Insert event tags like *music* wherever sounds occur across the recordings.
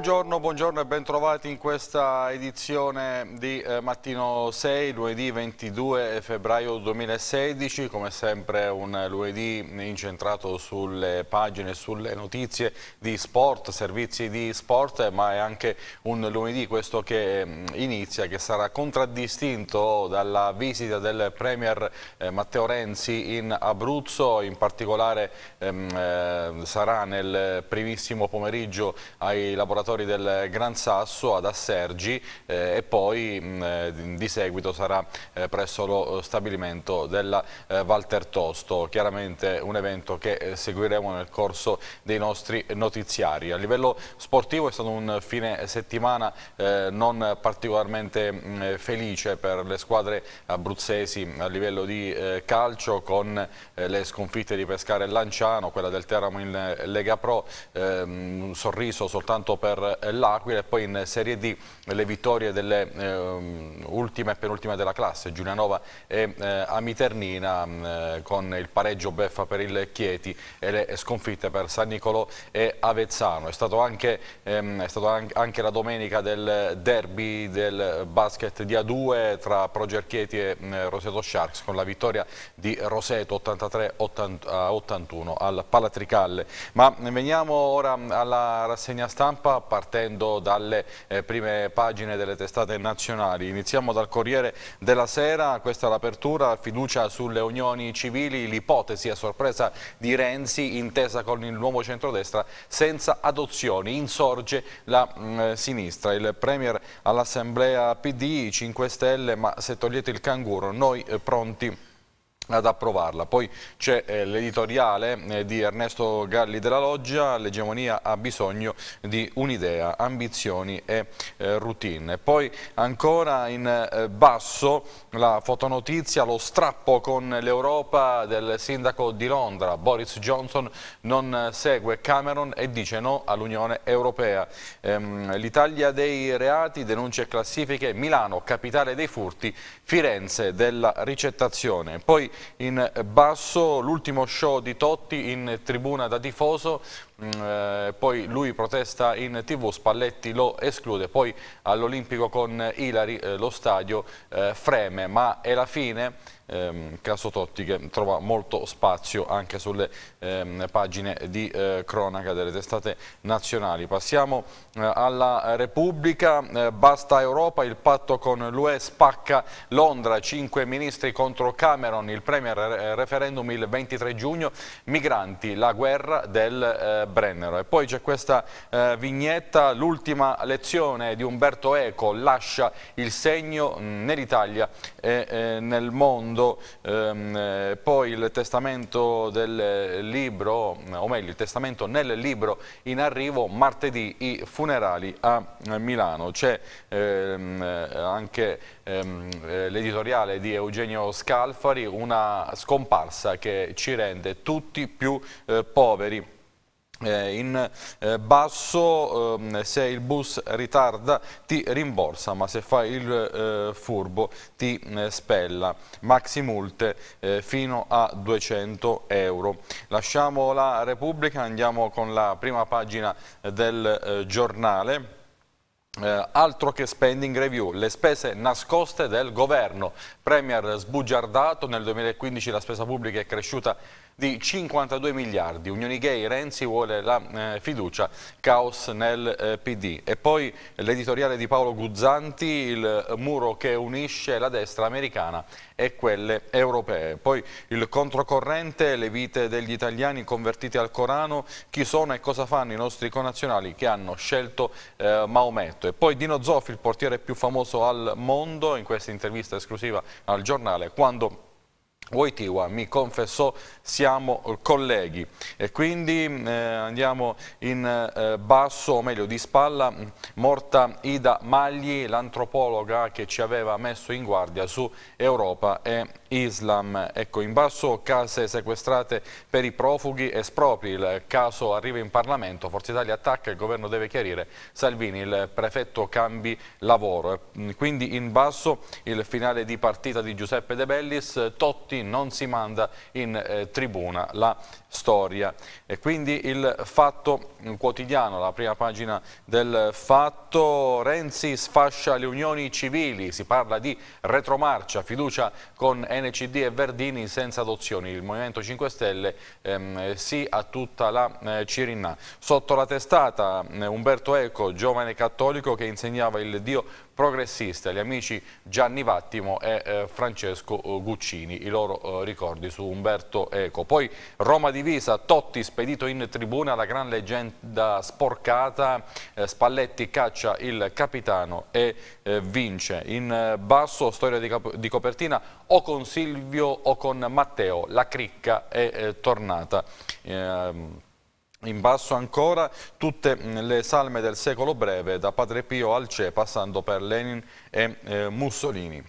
Buongiorno, buongiorno e bentrovati in questa edizione di eh, Mattino 6, lunedì 22 febbraio 2016, come sempre un lunedì incentrato sulle pagine, sulle notizie di sport, servizi di sport, ma è anche un lunedì questo che mm, inizia, che sarà contraddistinto dalla visita del Premier eh, Matteo Renzi in Abruzzo, in particolare ehm, eh, sarà nel primissimo pomeriggio ai laboratori giocatori del Gran Sasso ad Assergi eh, e poi mh, mm, eh, di seguito sarà eh, presso lo eh, stabilimento della eh, Walter Tosto, chiaramente un evento che eh, seguiremo nel corso dei nostri notiziari. A livello sportivo è stato un fine settimana non particolarmente mh, mm, felice per le squadre abruzzesi a livello di calcio con le sconfitte di Pescare e Lanciano, quella del Teramo in Lega Pro, ehm, un sorriso soltanto per per eh, l'Aquila e poi in Serie D le vittorie delle eh, ultime e penultime della classe, Giulianova e eh, Amiternina mm, eh, con il pareggio Beffa per il Chieti e le sconfitte per San Nicolo e Avezzano. È, stato anche, ehm, è anche la domenica del derby del basket di A2 tra Proger Chieti e mm, Roseto Sharks con la vittoria di Roseto 83-81 al Palatricalle. Ma veniamo ora alla rassegna stampa partendo dalle eh, prime pagine delle testate nazionali. Iniziamo dal Corriere della Sera, questa è l'apertura, fiducia sulle unioni civili, l'ipotesi a sorpresa di Renzi intesa con il nuovo centrodestra senza adozioni, insorge la mh, mm, eh, sinistra. Il Premier all'Assemblea PD, 5 Stelle, ma se togliete il canguro, noi eh, pronti ad approvarla. Poi c'è eh, l'editoriale eh, di Ernesto Galli della Loggia, l'egemonia ha bisogno di un'idea, ambizioni e eh, routine. Poi ancora in eh, basso la fotonotizia, lo strappo con l'Europa del sindaco di Londra, Boris Johnson non eh, segue Cameron e dice no all'Unione Europea. Ehm, L'Italia dei reati, denunce e classifiche, Milano capitale dei furti, Firenze della ricettazione. Poi in basso, l'ultimo show di Totti in tribuna da tifoso, mm, eh, poi lui protesta in tv, Spalletti lo esclude, poi all'Olimpico con Ilari eh, lo stadio eh, freme, ma è la fine ehm, Caso Totti che trova molto spazio anche sulle ehm, pagine di eh, cronaca delle testate nazionali. Passiamo eh, alla Repubblica, eh, basta Europa, il patto con l'UE spacca Londra, cinque ministri contro Cameron, il premier eh, referendum il 23 giugno, migranti, la guerra del eh, Brennero. E poi c'è questa eh, vignetta, l'ultima lezione di Umberto Eco, lascia il segno mm, nell'Italia e nel mondo secondo ehm, eh, poi il testamento del libro, o meglio il testamento nel libro in arrivo martedì i funerali a Milano. C'è ehm, eh, anche ehm, eh, l'editoriale di Eugenio Scalfari, una scomparsa che ci rende tutti più eh, poveri. Eh, in eh, basso ehm, se il bus ritarda ti rimborsa ma se fai il eh, furbo ti spella maxi multe fino a 200 euro lasciamo la Repubblica andiamo con la prima pagina del giornale eh, altro che spending review, le spese nascoste del governo. Premier sbugiardato, nel 2015 la spesa pubblica è cresciuta di 52 miliardi. Unioni Gay, Renzi vuole la eh, fiducia, caos nel eh, PD. E poi l'editoriale di Paolo Guzzanti, il muro che unisce la destra americana e quelle europee. Poi il controcorrente, le vite degli italiani convertiti al Corano, chi sono e cosa fanno i nostri connazionali che hanno scelto eh, Maometto. E poi Dino Zoffi, il portiere più famoso al mondo, in questa intervista esclusiva al giornale, quando Wojtyła mi confessò siamo colleghi e quindi eh, andiamo in eh, basso, o meglio di spalla, morta Ida Magli, l'antropologa che ci aveva messo in guardia su Europa e Islam. Ecco, in basso case sequestrate per i profughi espropri. Il caso arriva in Parlamento, Forza Italia attacca, il governo deve chiarire. Salvini, il prefetto cambi lavoro. Quindi in basso il finale di partita di Giuseppe De Bellis, Totti non si manda in eh, tribuna. La storia. E quindi il fatto quotidiano, la prima pagina del fatto, Renzi sfascia le unioni civili, si parla di retromarcia, fiducia con Enrico NCD e Verdini senza adozioni. Il Movimento 5 Stelle ehm, sì a tutta la eh, Cirinna. Sotto la testata eh, Umberto Eco, giovane cattolico che insegnava il Dio progressista, gli amici Gianni Vattimo e eh, Francesco eh, Guccini, i loro eh, ricordi su Umberto Eco. Poi Roma divisa, Totti spedito in tribuna, la gran leggenda sporcata, eh, Spalletti caccia il capitano e eh, vince. In eh, basso, storia di, di, copertina, o con Silvio o con Matteo, la cricca è tornata. Ehm, in basso ancora tutte le salme del secolo breve, da Padre Pio al CE, passando per Lenin e eh, Mussolini.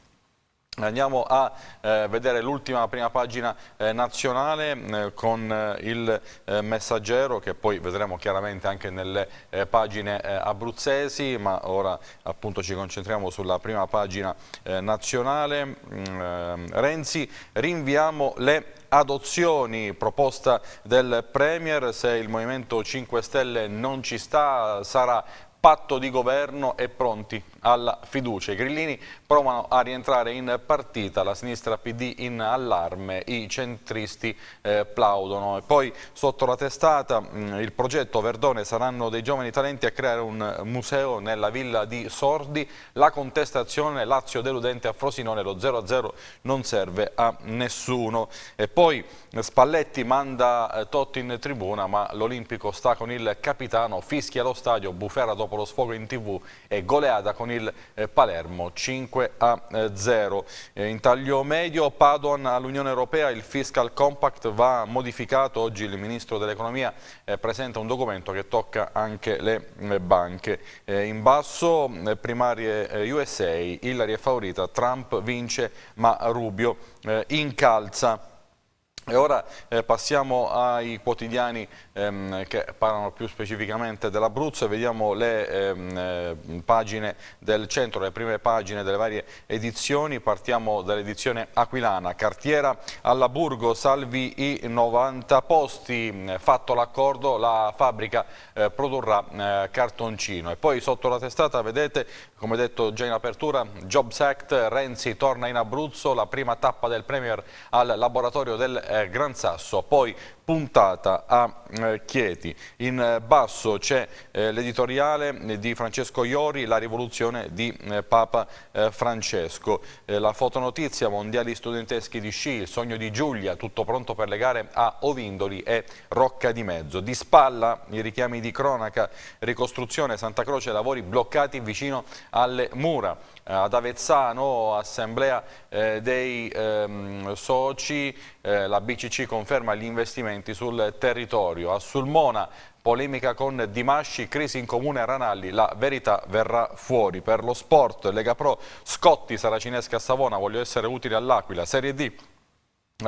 Andiamo a eh, vedere l'ultima prima pagina eh, nazionale eh, con il eh, messaggero che poi vedremo chiaramente anche nelle eh, pagine eh, abruzzesi ma ora appunto ci concentriamo sulla prima pagina nazionale. Ehm, Renzi rinviamo le adozioni, proposta del Premier, se il Movimento 5 Stelle non ci sta sarà patto di governo e pronti alla fiducia. I grillini provano a rientrare in partita, la sinistra PD in allarme, i centristi eh, plaudono. E poi sotto la testata mh, mm, il progetto Verdone saranno dei giovani talenti a creare un museo nella villa di Sordi, la contestazione Lazio deludente a Frosinone, lo 0-0 non serve a nessuno. E poi Spalletti manda eh, Totti in tribuna ma l'Olimpico sta con il capitano, fischia lo stadio, bufera dopo lo sfogo in tv e goleada con il con il eh, Palermo 5 a 0. Eh, eh, in taglio medio Padoan all'Unione Europea, il fiscal compact va modificato, oggi il Ministro dell'Economia presenta un documento che tocca anche le banche. in basso primarie USA, Hillary è favorita, Trump vince ma Rubio incalza. E ora passiamo ai quotidiani ehm, che parlano più specificamente dell'Abruzzo e vediamo le ehm, eh, pagine del centro, le prime pagine delle varie edizioni. Partiamo dall'edizione aquilana, cartiera alla Burgo, salvi i 90 posti, mm, fatto l'accordo la fabbrica eh, produrrà eh, cartoncino. E poi sotto la testata vedete, come detto già in apertura, Jobs Act, Renzi torna in Abruzzo, la prima tappa del Premier al laboratorio del eh, Gran Sasso. Poi puntata a eh, Chieti. In eh, basso c'è eh, l'editoriale di Francesco Iori, la rivoluzione di Papa Francesco. La fotonotizia mondiali studenteschi di sci, il sogno di Giulia, tutto pronto per le gare a Ovindoli e Rocca di Mezzo. Di spalla i richiami di cronaca, ricostruzione, Santa Croce, lavori bloccati vicino alle mura. Eh, ad Avezzano, assemblea eh, dei ehm, soci, eh, la BCC conferma gli investimenti sul territorio. A Sulmona polemica con Dimasci, crisi in comune a Ranalli, la verità verrà fuori. Per lo sport, Lega Pro, Scotti, Saracinesca a Savona, voglio essere utile all'Aquila, Serie D,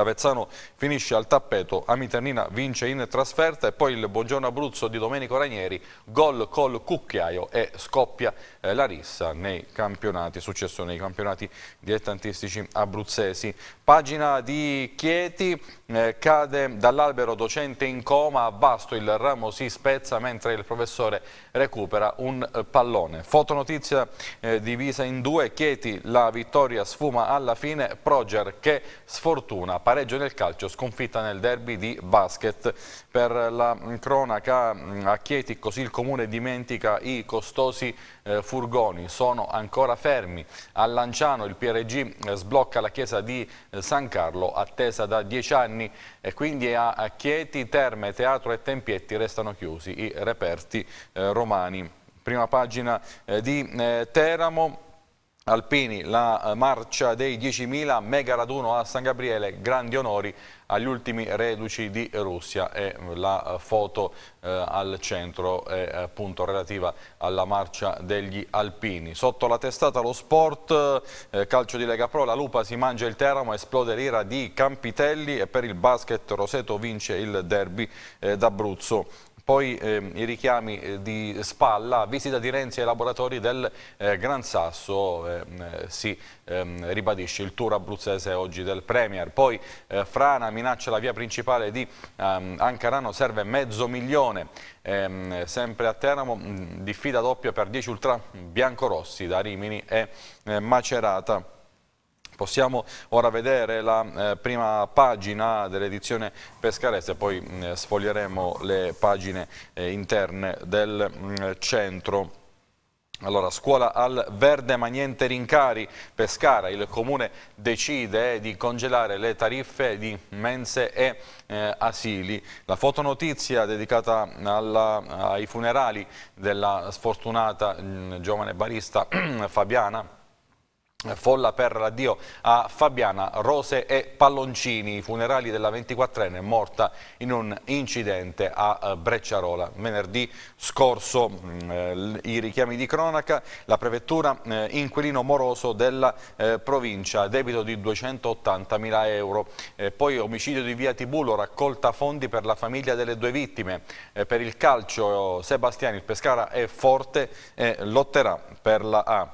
Avezzano finisce al tappeto, Amiternina vince in trasferta e poi il buongiorno Abruzzo di Domenico Ranieri, gol col cucchiaio e scoppia eh, la rissa nei campionati, successo nei campionati dilettantistici abruzzesi. Pagina di Chieti, eh, cade dall'albero docente in coma, a Vasto il ramo si spezza mentre il professore recupera un eh, pallone. Fotonotizia eh, divisa in due, Chieti la vittoria sfuma alla fine, Proger che sfortuna pareggio nel calcio, sconfitta nel derby di basket. Per la cronaca mm, a Chieti così il comune dimentica i costosi eh, furgoni, sono ancora fermi. A Lanciano il PRG eh, sblocca la chiesa di eh, San Carlo, attesa da dieci anni e quindi a, a Chieti, Terme, Teatro e Tempietti restano chiusi i reperti eh, romani. Prima pagina eh, di eh, Teramo alpini la eh, marcia dei 10.000 mega raduno a San Gabriele grandi onori agli ultimi reduci di Russia e eh, la eh, foto eh, al centro è appunto relativa alla marcia degli alpini sotto la testata lo sport eh, calcio di Lega Pro la Lupa si mangia il Teramo esplode l'ira di Campitelli e per il basket Roseto vince il derby eh, d'Abruzzo poi ehm, i richiami eh, di Spalla, visita di Renzi ai laboratori del eh, Gran Sasso, ehm, eh, si ehm, ribadisce il tour abruzzese oggi del Premier. Poi eh, Frana minaccia la via principale di ehm, Ancarano, serve mezzo milione. Ehm, sempre a Teramo, mm, diffida doppia per 10 ultra biancorossi da Rimini e eh, Macerata. Possiamo ora vedere la eh, prima pagina dell'edizione pescarese, poi mm, eh, sfoglieremo le pagine eh, interne del mh, mm, centro. Allora, scuola al verde ma niente rincari, Pescara, il comune decide eh, di congelare le tariffe di mense e eh, asili. La fotonotizia dedicata alla, ai funerali della sfortunata mh, mm, giovane barista *clears throat* Fabiana Folla per l'addio a Fabiana Rose e Palloncini, i funerali della 24enne morta in un incidente a eh, Brecciarola. Venerdì scorso mm, eh, i richiami di cronaca, la prefettura eh, inquilino moroso della eh, provincia, debito di 280 mila euro. Eh, poi omicidio di via Tibulo, raccolta fondi per la famiglia delle due vittime. Eh, per il calcio Sebastiani, il Pescara è forte e lotterà per la A.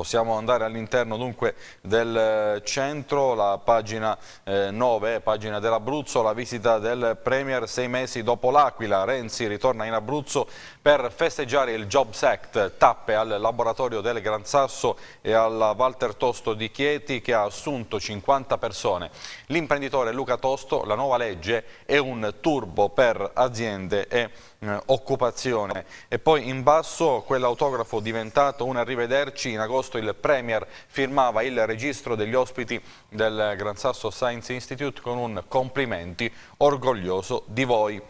Possiamo andare all'interno dunque del eh, centro, la pagina eh, 9, eh, pagina dell'Abruzzo, la visita del Premier sei mesi dopo l'Aquila. Renzi ritorna in Abruzzo per festeggiare il Jobs Act, tappe al laboratorio del Gran Sasso e alla Walter Tosto di Chieti che ha assunto 50 persone. L'imprenditore Luca Tosto, la nuova legge è un turbo per aziende e eh, occupazione. E poi in basso quell'autografo diventato un arrivederci, in agosto il Premier firmava il registro degli ospiti del Gran Sasso Science Institute con un complimenti orgoglioso di voi.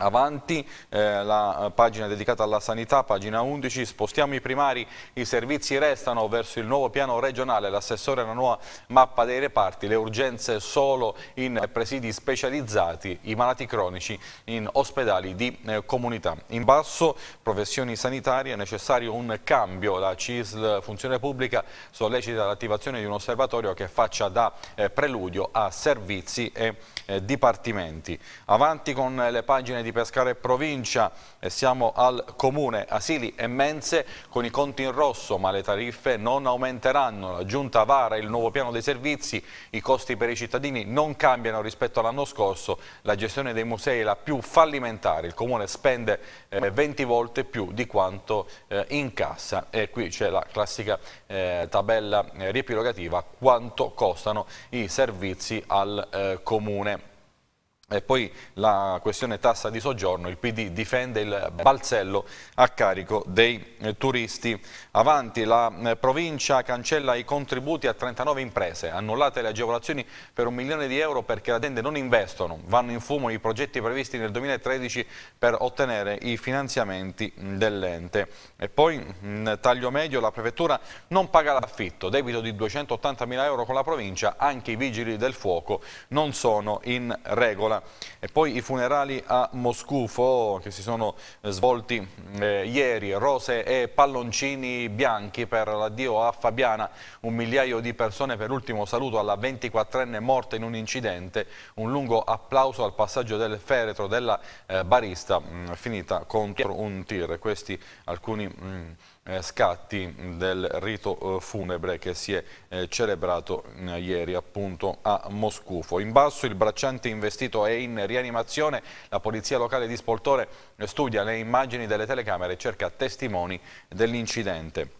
Avanti eh, la eh, pagina dedicata alla sanità, pagina 11, spostiamo i primari, i servizi restano verso il nuovo piano regionale, l'assessore alla nuova mappa dei reparti, le urgenze solo in presidi specializzati, i malati cronici in ospedali di eh, comunità. In basso, professioni sanitarie, è necessario un cambio, la CISL Funzione Pubblica sollecita l'attivazione di un osservatorio che faccia da eh, preludio a servizi e eh, dipartimenti. Avanti con le pagine di di Pescara e Provincia e siamo al Comune Asili e Menze con i conti in rosso ma le tariffe non aumenteranno. La Giunta vara il nuovo piano dei servizi, i costi per i cittadini non cambiano rispetto all'anno scorso, la gestione dei musei è la più fallimentare, il Comune spende eh, 20 volte più di quanto eh, incassa e qui c'è la classica eh, tabella eh, riepilogativa quanto costano i servizi al eh, Comune. E poi la questione tassa di soggiorno, il PD difende il balzello a carico dei eh, turisti. Avanti, la eh, provincia cancella i contributi a 39 imprese, annullate le agevolazioni per un milione di euro perché le aziende non investono, vanno in fumo i progetti previsti nel 2013 per ottenere i finanziamenti mm, dell'ente. E poi in mm, taglio medio la prefettura non paga l'affitto, debito di 280 mila euro con la provincia, anche i vigili del fuoco non sono in regola e poi i funerali a Moscufo che si sono eh, svolti eh, ieri, rose e palloncini bianchi per l'addio a Fabiana, un migliaio di persone per l'ultimo saluto alla 24enne morta in un incidente, un lungo applauso al passaggio del feretro della eh, barista mh, mm, finita contro un tir, questi alcuni mh, mm, eh, scatti del rito eh, funebre che si è eh, celebrato mm, ieri appunto a Moscufo. In basso il bracciante investito è in rianimazione, la polizia locale di Spoltore studia le immagini delle telecamere e cerca testimoni dell'incidente.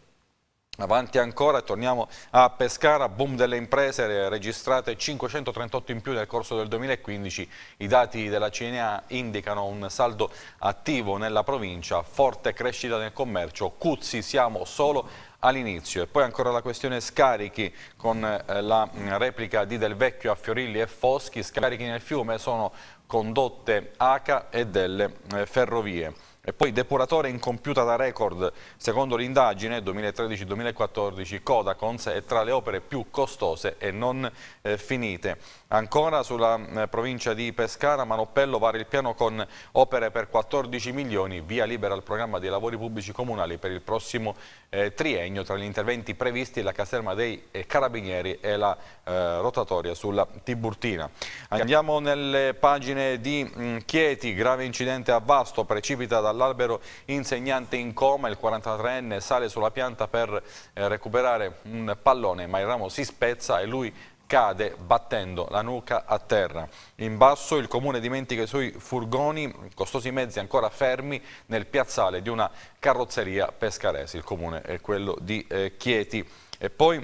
Avanti ancora, torniamo a Pescara, boom delle imprese eh, registrate 538 in più nel corso del 2015. I dati della CNA indicano un saldo attivo nella provincia, forte crescita nel commercio, Cuzzi siamo solo all'inizio. E poi ancora la questione scarichi con eh, la mm, replica di Del Vecchio a Fiorilli e Foschi, scarichi nel fiume sono condotte ACA e delle eh, ferrovie. E poi depuratore incompiuta da record, secondo l'indagine 2013-2014 Kodakons è tra le opere più costose e non eh, finite. Ancora sulla eh, provincia di Pescara, Manoppello varia il piano con opere per 14 milioni, via libera al programma dei lavori pubblici comunali per il prossimo eh, triennio, tra gli interventi previsti la caserma dei eh, Carabinieri e la eh, rotatoria sulla Tiburtina. Andiamo nelle pagine di mh, mm, Chieti, grave incidente a Vasto, precipita dal dall'albero, insegnante in coma, il 43enne sale sulla pianta per eh, recuperare un pallone ma il ramo si spezza e lui cade battendo la nuca a terra. In basso il comune dimentica i suoi furgoni, costosi mezzi ancora fermi nel piazzale di una carrozzeria pescarese, il comune è quello di eh, Chieti. E poi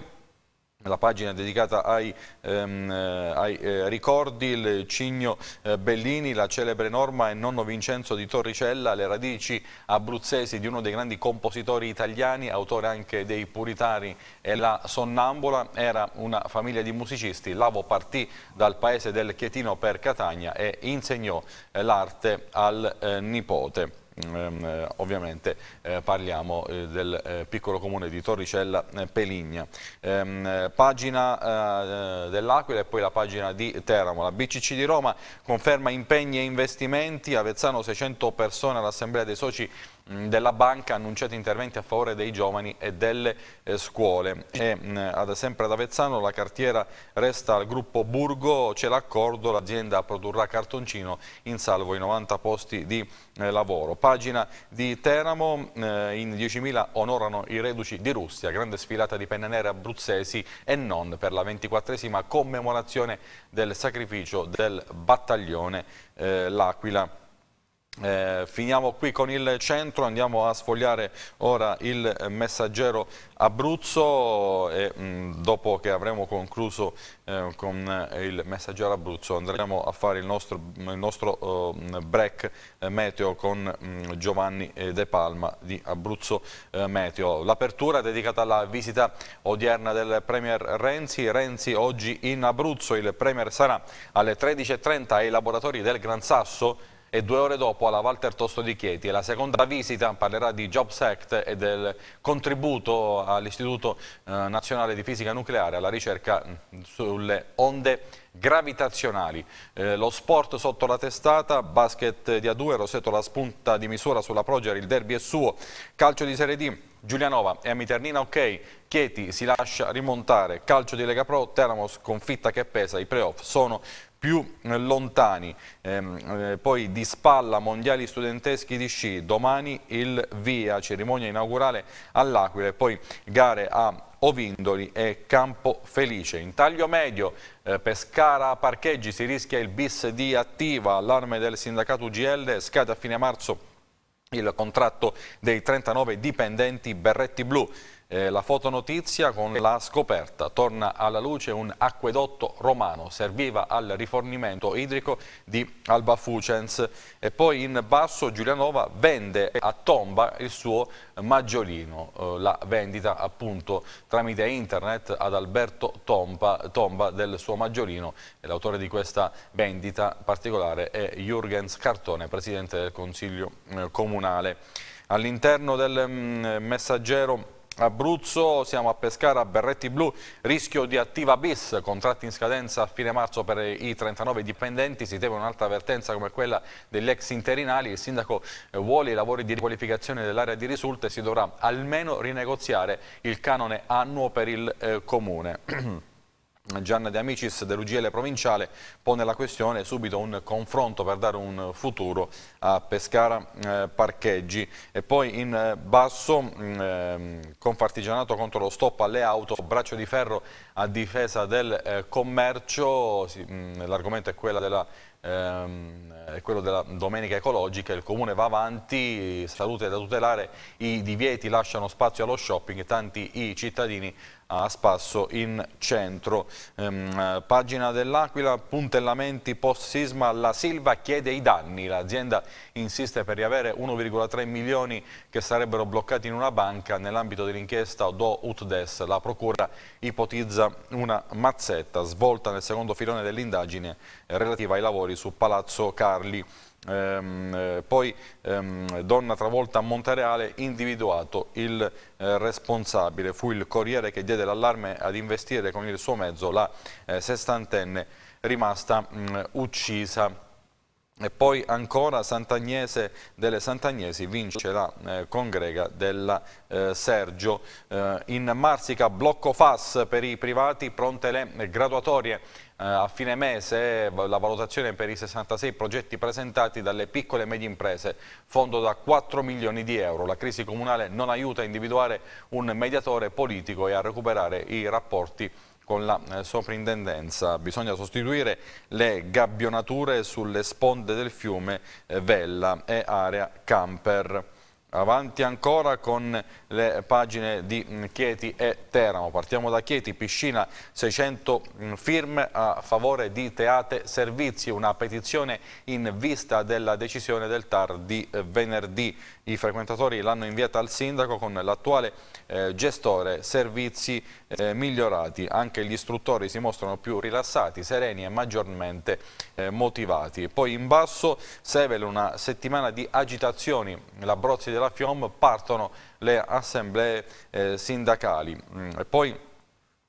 la pagina dedicata ai, ehm, eh, ai eh, ricordi, il cigno eh, Bellini, la celebre norma e nonno Vincenzo di Torricella, le radici abruzzesi di uno dei grandi compositori italiani, autore anche dei Puritani e la Sonnambula, era una famiglia di musicisti, Lavo partì dal paese del Chietino per Catania e insegnò eh, l'arte al eh, nipote ehm, eh, ovviamente eh, parliamo eh, del eh, piccolo comune di Torricella eh, Peligna. Ehm, eh, pagina dell'Aquila e poi la pagina di Teramo. La BCC di Roma conferma impegni e investimenti, Avezzano 600 persone all'assemblea dei soci della banca ha annunciato interventi a favore dei giovani e delle eh, scuole. E, mh, sempre ad Avezzano la cartiera resta al gruppo Burgo, c'è l'accordo, l'azienda produrrà cartoncino in salvo i 90 posti di eh, lavoro. Pagina di Teramo, eh, in 10.000 onorano i reduci di Russia, grande sfilata di penne nere abruzzesi e non per la 24esima commemorazione del sacrificio del battaglione eh, L'Aquila. Eh, finiamo qui con il centro, andiamo a sfogliare ora il messaggero Abruzzo e mh, mm, dopo che avremo concluso eh, con il messaggero Abruzzo andremo a fare il nostro, il nostro eh, break eh, meteo con mh, mm, Giovanni eh, De Palma di Abruzzo eh, Meteo. L'apertura è dedicata alla visita odierna del Premier Renzi, Renzi oggi in Abruzzo, il Premier sarà alle 13.30 ai laboratori del Gran Sasso e due ore dopo alla Walter Tosto di Chieti. La seconda visita parlerà di Jobs Act e del contributo all'Istituto eh, Nazionale di Fisica Nucleare alla ricerca mm, sulle onde gravitazionali. Eh, lo sport sotto la testata, basket di A2, Rosetto la spunta di misura sulla Proger, il derby è suo, calcio di Serie D, Giulianova e Amiternina ok, Chieti si lascia rimontare, calcio di Lega Pro, Teramo sconfitta che pesa, i playoff sono più eh, lontani. Ehm, eh, poi di spalla mondiali studenteschi di sci, domani il via, cerimonia inaugurale all'Aquila e poi gare a Ovindoli e Campo Felice. In taglio medio eh, Pescara Parcheggi si rischia il bis di attiva, allarme del sindacato UGL scade a fine marzo il contratto dei 39 dipendenti Berretti Blu. Eh, la fotonotizia con la scoperta. Torna alla luce un acquedotto romano, serviva al rifornimento idrico di Alba Fucens. E poi in basso Giulianova vende a tomba il suo maggiolino. Eh, la vendita appunto tramite internet ad Alberto Tomba, tomba del suo maggiolino. L'autore di questa vendita particolare è Jürgens Cartone, presidente del Consiglio eh, Comunale. All'interno del mm, messaggero Abruzzo, siamo a Pescara, Berretti Blu, rischio di attiva bis, contratti in scadenza a fine marzo per i 39 dipendenti, si teme un'altra avvertenza come quella degli ex interinali, il sindaco eh, vuole i lavori di riqualificazione dell'area di risulta e si dovrà almeno rinegoziare il canone annuo per il eh, comune. *clears throat* Gianna De Amicis dell'Ugiele provinciale pone la questione subito un confronto per dare un futuro a Pescara eh, Parcheggi e poi in eh, basso eh, Confartigianato contro lo stop alle auto, braccio di ferro a difesa del eh, commercio, mm, l'argomento è quello ehm, è quello della domenica ecologica, il comune va avanti, salute da tutelare, i divieti lasciano spazio allo shopping, tanti i cittadini a spasso in centro. Ehm, pagina dell'Aquila, puntellamenti post-sisma, la Silva chiede i danni, l'azienda insiste per riavere 1,3 milioni che sarebbero bloccati in una banca nell'ambito dell'inchiesta Do Utdes. La procura ipotizza una mazzetta svolta nel secondo filone dell'indagine relativa ai lavori su Palazzo Carli ehm, eh, poi ehm, donna travolta a Montareale, individuato il eh, responsabile. Fu il corriere che diede l'allarme ad investire con il suo mezzo la eh, sessantenne rimasta mh, mm, uccisa. E poi ancora Sant'Agnese delle Sant'Agnesi vince la eh, congrega della eh, Sergio. Eh, in Marsica blocco FAS per i privati, pronte le graduatorie eh, a fine mese la valutazione per i 66 progetti presentati dalle piccole e medie imprese, fondo da 4 milioni di euro. La crisi comunale non aiuta a individuare un mediatore politico e a recuperare i rapporti con la eh, soprintendenza. Bisogna sostituire le gabbionature sulle sponde del fiume eh, Vella e area Camper. Avanti ancora con le pagine di mm, Chieti e Teramo. Partiamo da Chieti, piscina 600 mm, firme a favore di Teate Servizi, una petizione in vista della decisione del TAR di eh, venerdì. I frequentatori l'hanno inviata al sindaco con l'attuale eh, gestore servizi eh, migliorati. Anche gli istruttori si mostrano più rilassati, sereni e maggiormente eh, motivati. Poi in basso Sevel una settimana di agitazioni. La Brozzi della Fiom partono le assemblee eh, sindacali. Mm, e poi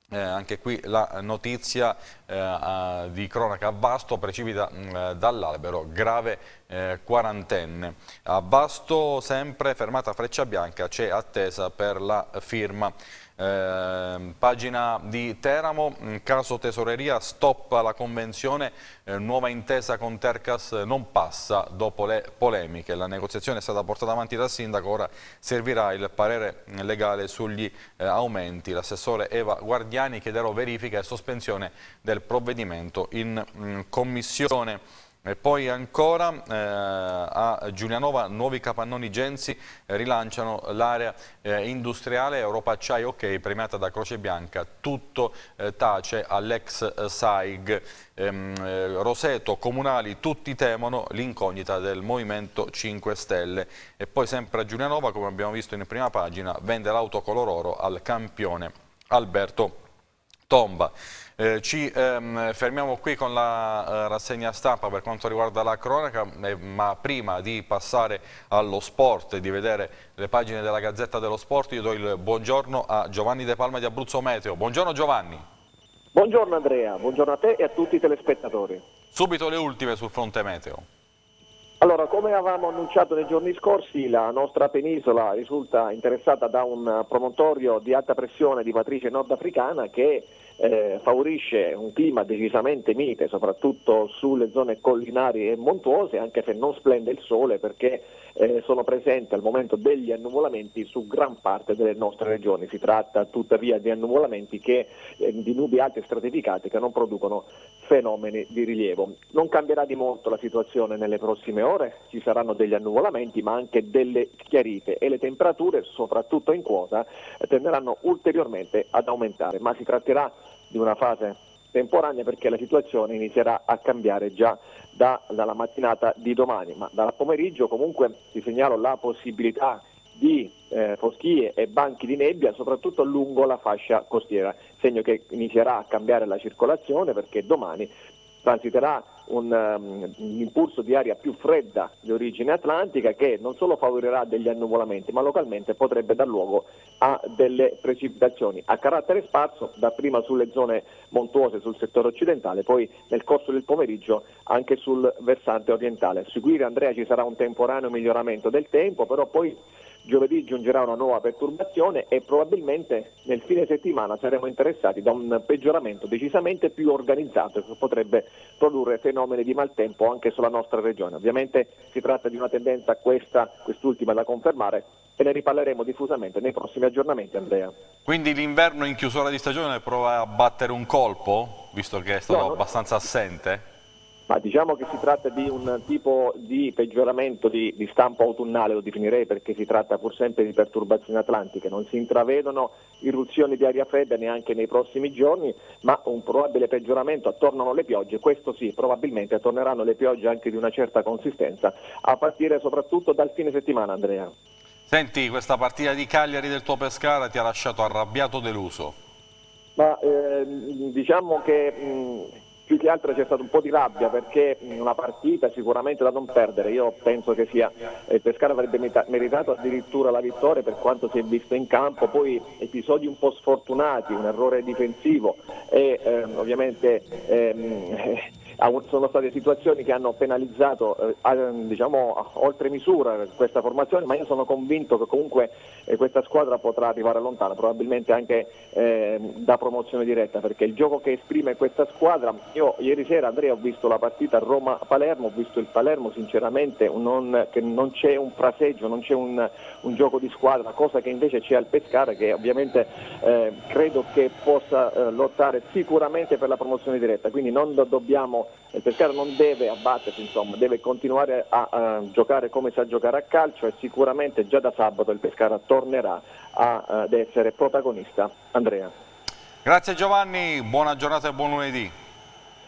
eh, anche qui la notizia eh, di cronaca a Vasto precipita mh, mm, eh, dall'albero, grave eh, quarantenne. A Vasto sempre fermata Freccia Bianca c'è attesa per la firma eh, pagina di Teramo, mm, caso tesoreria, stoppa la convenzione, eh, nuova intesa con Tercas eh, non passa dopo le polemiche. La negoziazione è stata portata avanti dal sindaco, ora servirà il parere mm, legale sugli eh, aumenti. L'assessore Eva Guardiani chiederò verifica e sospensione del provvedimento in mh, mm, commissione. E poi ancora eh, a Giulianova nuovi capannoni Gensi rilanciano l'area eh, industriale Europa Acciai Ok premiata da Croce Bianca, tutto eh, tace all'ex eh, SAIG. Ehm, eh, Roseto, comunali, tutti temono l'incognita del Movimento 5 Stelle. E poi sempre a Giulianova, come abbiamo visto in prima pagina, vende l'auto color oro al campione Alberto Tomba. Eh, ci ehm, fermiamo qui con la eh, rassegna stampa per quanto riguarda la cronaca, eh, ma prima di passare allo sport e di vedere le pagine della Gazzetta dello Sport, io do il buongiorno a Giovanni De Palma di Abruzzo Meteo. Buongiorno Giovanni. Buongiorno Andrea, buongiorno a te e a tutti i telespettatori. Subito le ultime sul fronte meteo. Allora, come avevamo annunciato nei giorni scorsi, la nostra penisola risulta interessata da un promontorio di alta pressione di matrice nordafricana che eh, favorisce un clima decisamente mite, soprattutto sulle zone collinari e montuose, anche se non splende il sole perché eh, sono presenti al momento degli annuvolamenti su gran parte delle nostre regioni. Si tratta tuttavia di annuvolamenti che, eh, di nubi alte stratificate che non producono fenomeni di rilievo. Non cambierà di molto la situazione nelle prossime ore, ci saranno degli annuvolamenti ma anche delle chiarite e le temperature, soprattutto in quota, tenderanno ulteriormente ad aumentare, ma si tratterà di una fase temporanea perché la situazione inizierà a cambiare già da, dalla mattinata di domani, ma dal pomeriggio comunque vi segnalo la possibilità di eh, foschie e banchi di nebbia soprattutto lungo la fascia costiera, segno che inizierà a cambiare la circolazione perché domani transiterà un, um, un, impulso di aria più fredda di origine atlantica che non solo favorirà degli annuvolamenti ma localmente potrebbe dar luogo a delle precipitazioni a carattere sparso dapprima sulle zone montuose sul settore occidentale poi nel corso del pomeriggio anche sul versante orientale. A seguire Andrea ci sarà un temporaneo miglioramento del tempo però poi giovedì giungerà una nuova perturbazione e probabilmente nel fine settimana saremo interessati da un peggioramento decisamente più organizzato che potrebbe produrre fenomeni di maltempo anche sulla nostra regione. Ovviamente si tratta di una tendenza questa, quest'ultima da confermare e ne riparleremo diffusamente nei prossimi aggiornamenti Andrea. Quindi l'inverno in chiusura di stagione prova a battere un colpo, visto che è stato no, abbastanza assente? Ma diciamo che si tratta di un tipo di peggioramento di, di, stampo autunnale, lo definirei perché si tratta pur sempre di perturbazioni atlantiche, non si intravedono irruzioni di aria fredda neanche nei prossimi giorni, ma un probabile peggioramento attorno alle piogge, questo sì, probabilmente torneranno le piogge anche di una certa consistenza, a partire soprattutto dal fine settimana Andrea. Senti, questa partita di Cagliari del tuo Pescara ti ha lasciato arrabbiato deluso? Ma eh, diciamo che... Mh, mm, più che altro c'è stato un po' di rabbia perché una partita sicuramente da non perdere, io penso che sia il eh, Pescara avrebbe meritato addirittura la vittoria per quanto si è visto in campo, poi episodi un po' sfortunati, un errore difensivo e ehm, ovviamente ehm, Ah, sono state situazioni che hanno penalizzato eh, diciamo, oltre misura questa formazione, ma io sono convinto che comunque eh, questa squadra potrà arrivare lontano, probabilmente anche eh, da promozione diretta, perché il gioco che esprime questa squadra, io ieri sera Andrea ho visto la partita Roma-Palermo, ho visto il Palermo sinceramente non, che non c'è un fraseggio, non c'è un, un, gioco di squadra, cosa che invece c'è al Pescara che ovviamente eh, credo che possa eh, lottare sicuramente per la promozione diretta, quindi non dobbiamo il Pescara non deve abbattersi, insomma, deve continuare a, a, giocare come sa giocare a calcio e sicuramente già da sabato il Pescara tornerà a, ad essere protagonista. Andrea. Grazie Giovanni, buona giornata e buon lunedì.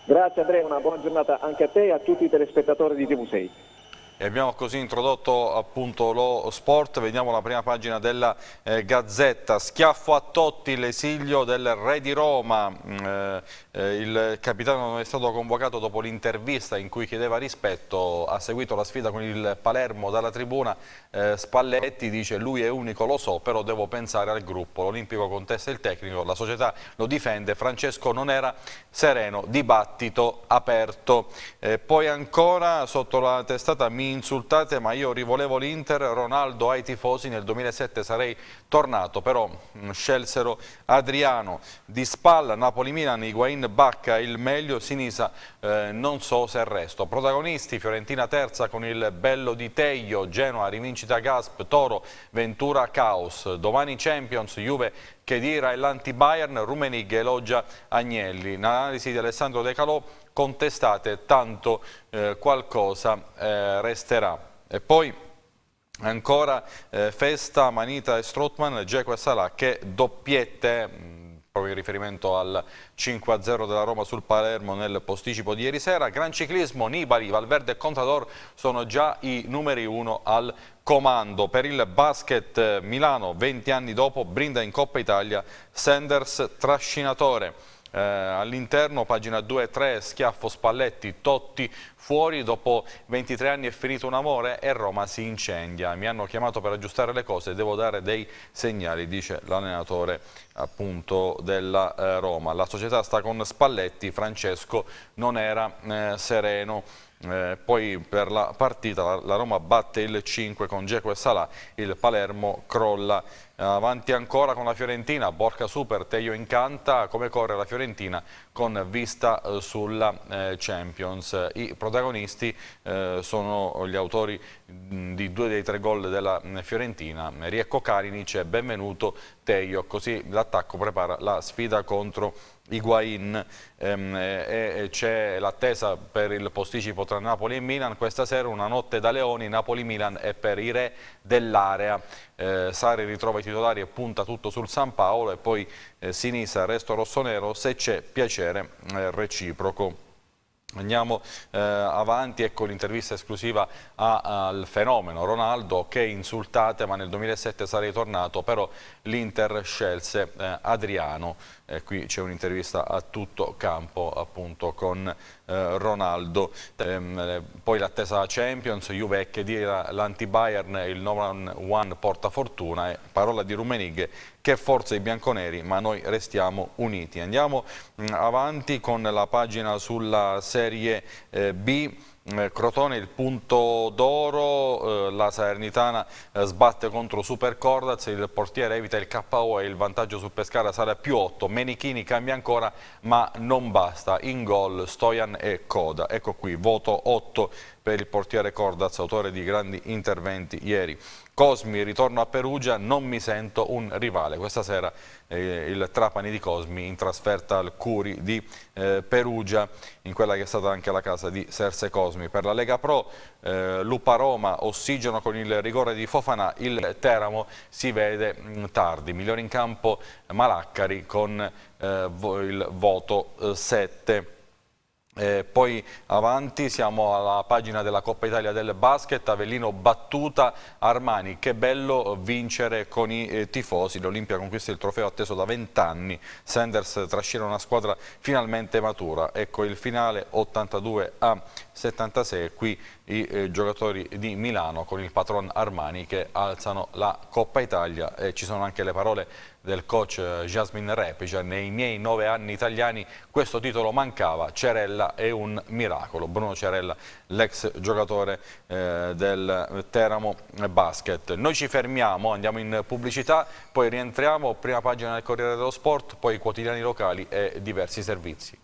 Grazie Andrea, una buona giornata anche a te e a tutti i telespettatori di TV6. E abbiamo così introdotto appunto lo sport, vediamo la prima pagina della eh, Gazzetta, schiaffo a Totti, l'esilio del re di Roma, mm, eh, eh, il capitano non è stato convocato dopo l'intervista in cui chiedeva rispetto, ha seguito la sfida con il Palermo dalla tribuna, eh, Spalletti dice lui è unico, lo so, però devo pensare al gruppo, l'Olimpico contesta il tecnico, la società lo difende, Francesco non era sereno, dibattito aperto. Eh, poi ancora sotto la testata mi insultate ma io rivolevo l'Inter, Ronaldo ai tifosi nel 2007 sarei tornato, però mh, mm, scelsero Adriano, di spalla Napoli-Milan, Higuain bacca il meglio, Sinisa eh, non so se il resto. Protagonisti Fiorentina terza con il bello di Teglio, Genoa, Rivincita Gasp, Toro, Ventura, Caos. Domani Champions, Juve, Chedira e l'anti-Bayern, Rumenig elogia Agnelli. L'analisi di Alessandro De Calò, contestate, tanto eh, qualcosa eh, resterà. E poi... Ancora eh, festa, Manita e Strottman, Geco e che doppiette mm, in riferimento al 5-0 della Roma sul Palermo nel posticipo di ieri sera. Gran ciclismo, Nibali, Valverde e Contador sono già i numeri 1 al comando. Per il basket eh, Milano, 20 anni dopo, Brinda in Coppa Italia, Sanders trascinatore. Eh, all'interno, pagina 2 e 3, schiaffo Spalletti, Totti fuori, dopo 23 anni è finito un amore e Roma si incendia. Mi hanno chiamato per aggiustare le cose, devo dare dei segnali, dice l'allenatore appunto della eh, Roma. La società sta con Spalletti, Francesco non era eh, sereno. Eh, poi per la partita la, la, Roma batte il 5 con Geco e Salà, il Palermo crolla Avanti ancora con la Fiorentina, Borca Super, Teio incanta, come corre la Fiorentina con vista eh, sulla eh, Champions. I protagonisti eh, sono gli autori di due dei tre gol della Fiorentina, Riecco Carini e Benvenuto Teio, così l'attacco prepara la sfida contro Higuain, ehm, e eh, eh, eh, c'è l'attesa per il posticipo tra Napoli e Milan, questa sera una notte da Leoni, Napoli-Milan è per i re dell'area, eh, Sari ritrova i titolari e punta tutto sul San Paolo e poi eh, sinistra, resto rossonero se c'è piacere eh, reciproco. Andiamo eh, avanti, ecco l'intervista esclusiva a, al fenomeno Ronaldo che insultate ma nel 2007 sarei tornato, però l'Inter scelse eh, Adriano. Eh, qui c'è un'intervista a tutto campo appunto con eh, Ronaldo. Ehm, eh, poi l'attesa Champions, Juve e Chedira, l'anti-Bayern, il 9-1 porta fortuna. parola di Rumenig che forza i bianconeri, ma noi restiamo uniti. Andiamo mh, mm, avanti con la pagina sulla Serie eh, B. Eh, Crotone il punto d'oro, eh, la Salernitana eh, sbatte contro Super Cordaz, il portiere evita il KO e il vantaggio su Pescara sale a più 8, Menichini cambia ancora ma non basta, in gol Stojan e Coda, ecco qui voto 8 per il portiere Cordaz, autore di grandi interventi ieri. Cosmi, ritorno a Perugia, non mi sento un rivale. Questa sera eh, il Trapani di Cosmi in trasferta al Curi di eh, Perugia, in quella che è stata anche la casa di Serse Cosmi. Per la Lega Pro, eh, Lupa Roma, ossigeno con il rigore di Fofana, il Teramo si vede mh, mm, tardi. Migliore in campo Malaccari con eh, il voto 7. Eh, eh, poi avanti siamo alla pagina della Coppa Italia del basket, Avellino battuta Armani, che bello vincere con i eh, tifosi, l'Olimpia conquista il trofeo atteso da vent'anni, Sanders trascina una squadra finalmente matura, ecco il finale 82 a 76, qui i eh, giocatori di Milano con il patron Armani che alzano la Coppa Italia, ci sono anche le parole del coach Jasmine Repica. Nei miei nove anni italiani questo titolo mancava, Cerella è un miracolo. Bruno Cerella, l'ex giocatore eh, del Teramo Basket. Noi ci fermiamo, andiamo in pubblicità, poi rientriamo, prima pagina del Corriere dello Sport, poi quotidiani locali e diversi servizi.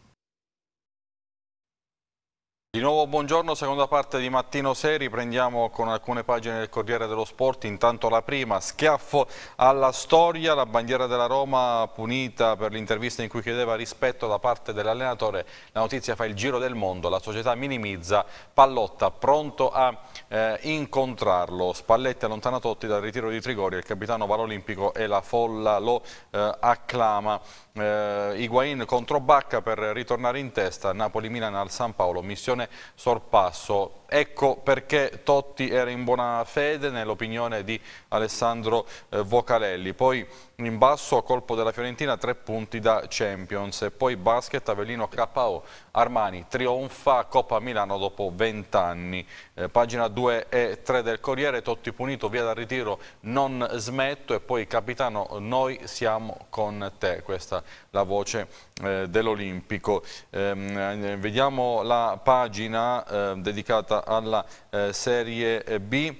Di nuovo buongiorno, seconda parte di Mattino Seri, prendiamo con alcune pagine del Corriere dello Sport, intanto la prima, schiaffo alla storia, la bandiera della Roma punita per l'intervista in cui chiedeva rispetto da parte dell'allenatore, la notizia fa il giro del mondo, la società minimizza, Pallotta pronto a eh, incontrarlo, Spalletti allontana Totti dal ritiro di Trigori, il capitano va all'Olimpico e la folla lo eh, acclama. Eh, Higuain contro Bacca per ritornare in testa, Napoli-Milan al San Paolo, missione sorpasso Ecco perché Totti era in buona fede nell'opinione di Alessandro eh, Vocalelli. Poi in basso colpo della Fiorentina, tre punti da Champions. E poi basket, Avellino KO, Armani, trionfa Coppa Milano dopo 20 anni. Eh, pagina 2 e 3 del Corriere, Totti punito, via dal ritiro, non smetto. E poi capitano, noi siamo con te. Questa è la voce eh, dell'Olimpico. Ehm, eh, vediamo la pagina eh, dedicata alla eh, Serie eh, B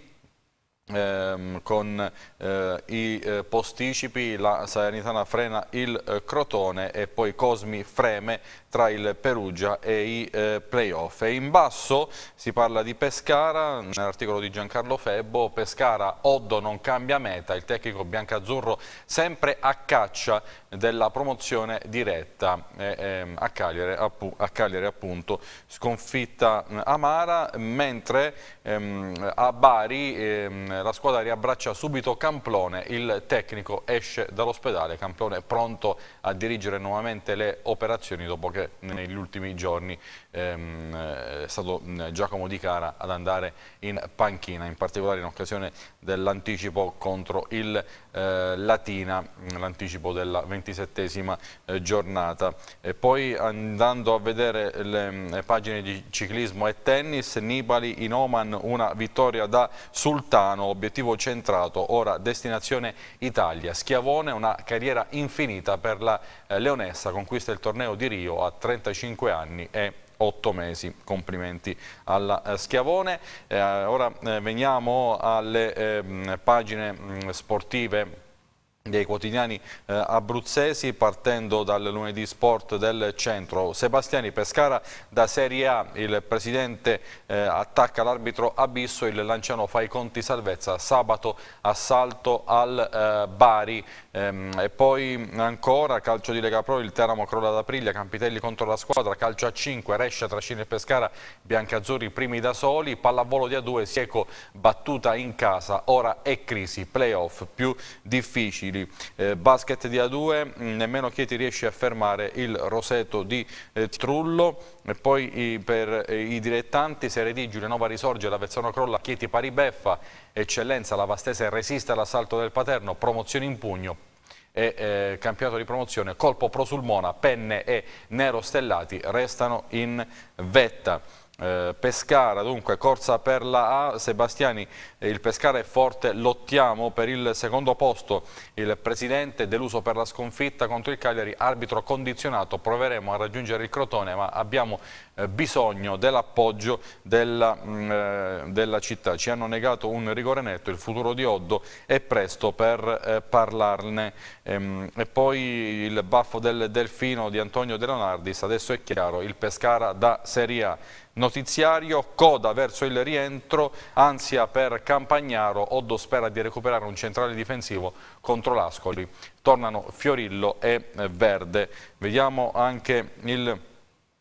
Ehm, con eh, i eh, posticipi la Salernitana frena il eh, Crotone e poi Cosmi freme tra il Perugia e i eh, playoff e in basso si parla di Pescara nell'articolo di Giancarlo Febbo Pescara Oddo non cambia meta il tecnico biancazzurro sempre a caccia della promozione diretta ehm, a, Cagliari, appu, a, Cagliere, appunto sconfitta amara mentre ehm, a Bari ehm, la squadra riabbraccia subito Camplone, il tecnico esce dall'ospedale, Camplone è pronto a dirigere nuovamente le operazioni dopo che negli ultimi giorni ehm, è stato Giacomo Di Cara ad andare in panchina, in particolare in occasione dell'anticipo contro il eh, Latina, l'anticipo della ventisettesima eh, giornata. E poi andando a vedere le, le pagine di ciclismo e tennis, Nibali in Oman una vittoria da Sultano, Milano, obiettivo centrato, ora destinazione Italia. Schiavone, una carriera infinita per la eh, Leonessa, conquista il torneo di Rio a 35 anni e 8 mesi. Complimenti alla eh, Schiavone. Eh, ora eh, veniamo alle eh, pagine mh, mm, sportive dei quotidiani eh, abruzzesi partendo dal lunedì sport del centro. Sebastiani Pescara da Serie A, il presidente eh, attacca l'arbitro Abisso, il Lanciano fa i conti salvezza, sabato assalto al eh, Bari ehm, e poi ancora calcio di Lega Pro, il Teramo crolla ad Aprilia, Campitelli contro la squadra, calcio a 5, Rescia, Trascina e Pescara, Biancazzurri primi da soli, pallavolo di A2, Sieco battuta in casa, ora è crisi, playoff più difficili Gentili. Eh, basket di A2, mm, nemmeno Chieti riesce a fermare il Roseto di eh, Trullo. E poi i, per eh, i direttanti, Serie D, Giulianova risorge, l'Avezzano crolla, Chieti pari beffa, Eccellenza, la Vastese resiste all'assalto del Paterno, promozione in pugno e eh, campionato di promozione, colpo pro sul Mona, Penne e Nero Stellati restano in vetta. Eh, Pescara, dunque corsa per la A, Sebastiani, eh, il Pescara è forte, lottiamo per il secondo posto, il presidente deluso per la sconfitta contro il Cagliari, arbitro condizionato, proveremo a raggiungere il Crotone ma abbiamo eh, bisogno dell'appoggio della, mm, eh, della, città. Ci hanno negato un rigore netto, il futuro di Oddo è presto per eh, parlarne. Ehm, e poi il baffo del Delfino di Antonio De Leonardis, adesso è chiaro, il Pescara da Serie A notiziario, coda verso il rientro, ansia per Campagnaro, Oddo spera di recuperare un centrale difensivo contro l'Ascoli, tornano Fiorillo e Verde. Vediamo anche il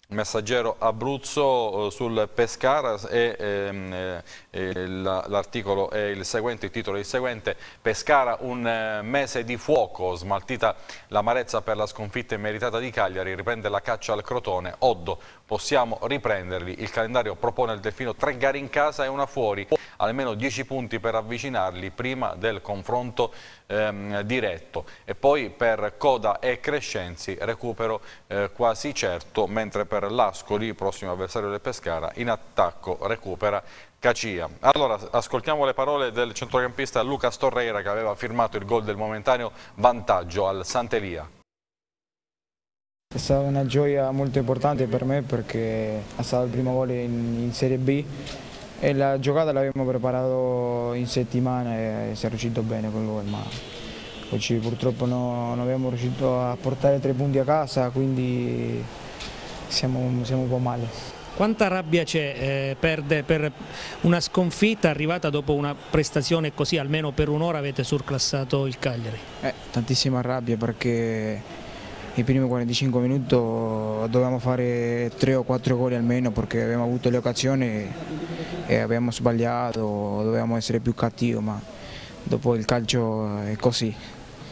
Messaggero Abruzzo eh, sul Pescara e ehm, eh, eh, l'articolo è il seguente, il titolo è il seguente Pescara un mese di fuoco, smaltita l'amarezza per la sconfitta immeritata di Cagliari, riprende la caccia al Crotone, Oddo possiamo riprenderli. Il calendario propone al Delfino tre gare in casa e una fuori, almeno 10 punti per avvicinarli prima del confronto ehm, diretto. E poi per Coda e Crescenzi recupero eh, quasi certo, mentre per l'Ascoli, prossimo avversario del Pescara, in attacco recupera Cacia. Allora, ascoltiamo le parole del centrocampista Luca Storreira che aveva firmato il gol del momentaneo vantaggio al Santelia. È stata una gioia molto importante per me perché è stato il primo gol in, in Serie B e la giocata l'abbiamo preparato in settimana e si è riuscito bene con lui, ma oggi purtroppo no, non abbiamo riuscito a portare tre punti a casa, quindi siamo, siamo un po' male. Quanta rabbia c'è eh, per una sconfitta arrivata dopo una prestazione così, almeno per un'ora avete surclassato il Cagliari? Eh, tantissima rabbia perché i primi 45 minuti dovevamo fare 3 o 4 gol almeno perché abbiamo avuto le occasioni e abbiamo sbagliato, dovevamo essere più cattivi, ma dopo il calcio è così,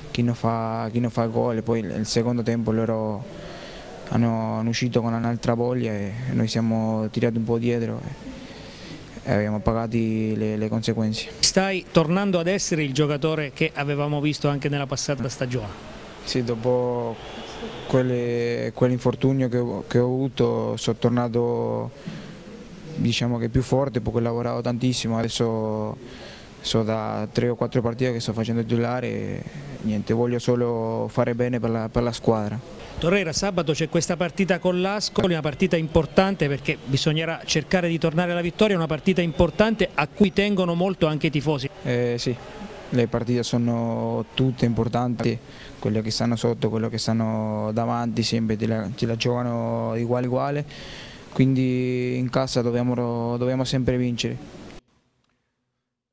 chi non fa, chi non fa gol e poi nel secondo tempo loro hanno, hanno uscito con un'altra voglia e noi siamo tirati un po' dietro. E, e abbiamo pagato le, le, conseguenze. Stai tornando ad essere il giocatore che avevamo visto anche nella passata stagione? Sì, dopo quell'infortunio che, che, ho avuto sono tornato diciamo che più forte ho lavorato tantissimo adesso sono da tre o quattro partite che sto facendo titolare e niente, voglio solo fare bene per la, per la squadra. Torrera, sabato c'è questa partita con l'Ascoli, una partita importante perché bisognerà cercare di tornare alla vittoria, una partita importante a cui tengono molto anche i tifosi. Eh, sì, le partite sono tutte importanti, quello che stanno sotto, quello che stanno davanti, sempre te la, te la giocano uguale uguale, quindi in casa dobbiamo, dobbiamo sempre vincere.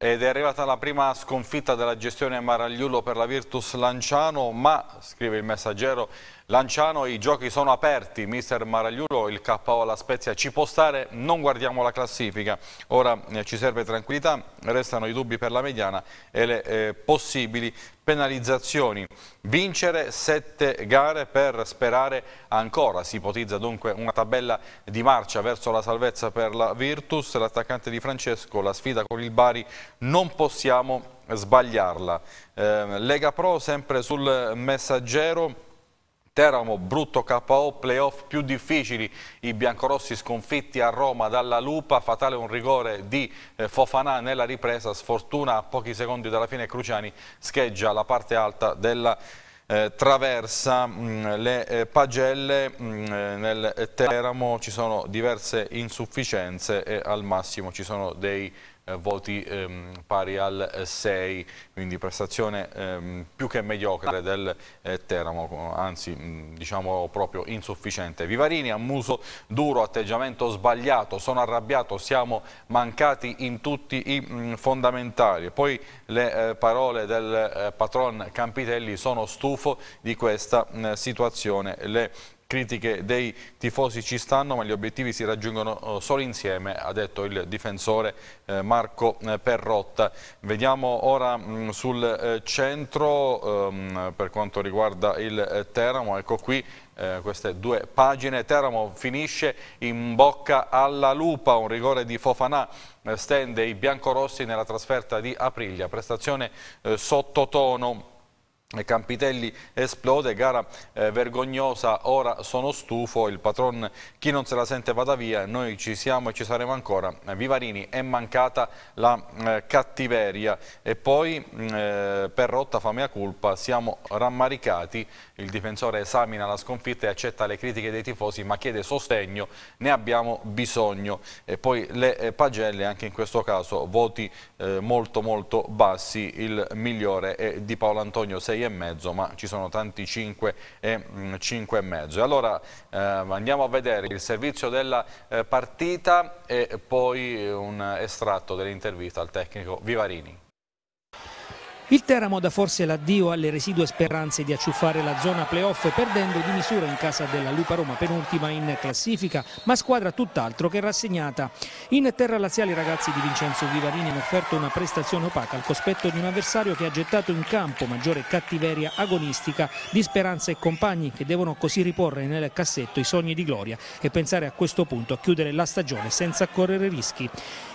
Ed è arrivata la prima sconfitta della gestione Maragliullo per la Virtus Lanciano, ma, scrive il messaggero, Lanciano, i giochi sono aperti, mister Maragliulo, il KO alla Spezia ci può stare, non guardiamo la classifica, ora eh, ci serve tranquillità, restano i dubbi per la mediana e le eh, possibili penalizzazioni. Vincere sette gare per sperare ancora, si ipotizza dunque una tabella di marcia verso la salvezza per la Virtus, l'attaccante di Francesco, la sfida con il Bari non possiamo sbagliarla. Eh, Lega Pro sempre sul messaggero Teramo, brutto KO, playoff più difficili, i biancorossi sconfitti a Roma dalla Lupa, fatale un rigore di eh, Fofanà nella ripresa, sfortuna a pochi secondi dalla fine Cruciani scheggia la parte alta della eh, traversa mh, mm, le eh, pagelle mh, mm, eh, nel Teramo ci sono diverse insufficienze e al massimo ci sono dei eh, voti ehm, pari al 6, eh, quindi prestazione ehm, più che mediocre del eh, Teramo, anzi mm, diciamo proprio insufficiente. Vivarini, ha muso duro, atteggiamento sbagliato, sono arrabbiato, siamo mancati in tutti i mh, mm, fondamentali. Poi le eh, parole del eh, patron Campitelli sono stufo di questa mh, mm, situazione. Le critiche dei tifosi ci stanno ma gli obiettivi si raggiungono eh, solo insieme, ha detto il difensore eh, Marco eh, Perrotta. Vediamo ora mm, sul centro ehm, per quanto riguarda il Teramo, ecco qui eh, queste due pagine. Teramo finisce in bocca alla lupa, un rigore di Fofanà stende i biancorossi nella trasferta di Aprilia, prestazione eh, sottotono Campitelli esplode, gara eh, vergognosa, ora sono stufo, il patron chi non se la sente vada via, noi ci siamo e ci saremo ancora. Vivarini è mancata la eh, cattiveria e poi mm, eh, rotta fa mea culpa, siamo rammaricati, il difensore esamina la sconfitta e accetta le critiche dei tifosi ma chiede sostegno, ne abbiamo bisogno. E poi le eh, pagelle, anche in questo caso voti eh, molto molto bassi, il migliore è di Paolo Antonio 6 e mezzo ma ci sono tanti 5 e 5,5. Mm, allora eh, andiamo a vedere il servizio della eh, partita e poi un estratto dell'intervista al tecnico Vivarini. Il Teramo dà forse l'addio alle residue speranze di acciuffare la zona playoff perdendo di misura in casa della Lupa Roma penultima in classifica, ma squadra tutt'altro che rassegnata. In terra laziale i ragazzi di Vincenzo Vivarini hanno offerto una prestazione opaca al cospetto di un avversario che ha gettato in campo maggiore cattiveria agonistica di Speranza e compagni che devono così riporre nel cassetto i sogni di gloria e pensare a questo punto a chiudere la stagione senza correre rischi.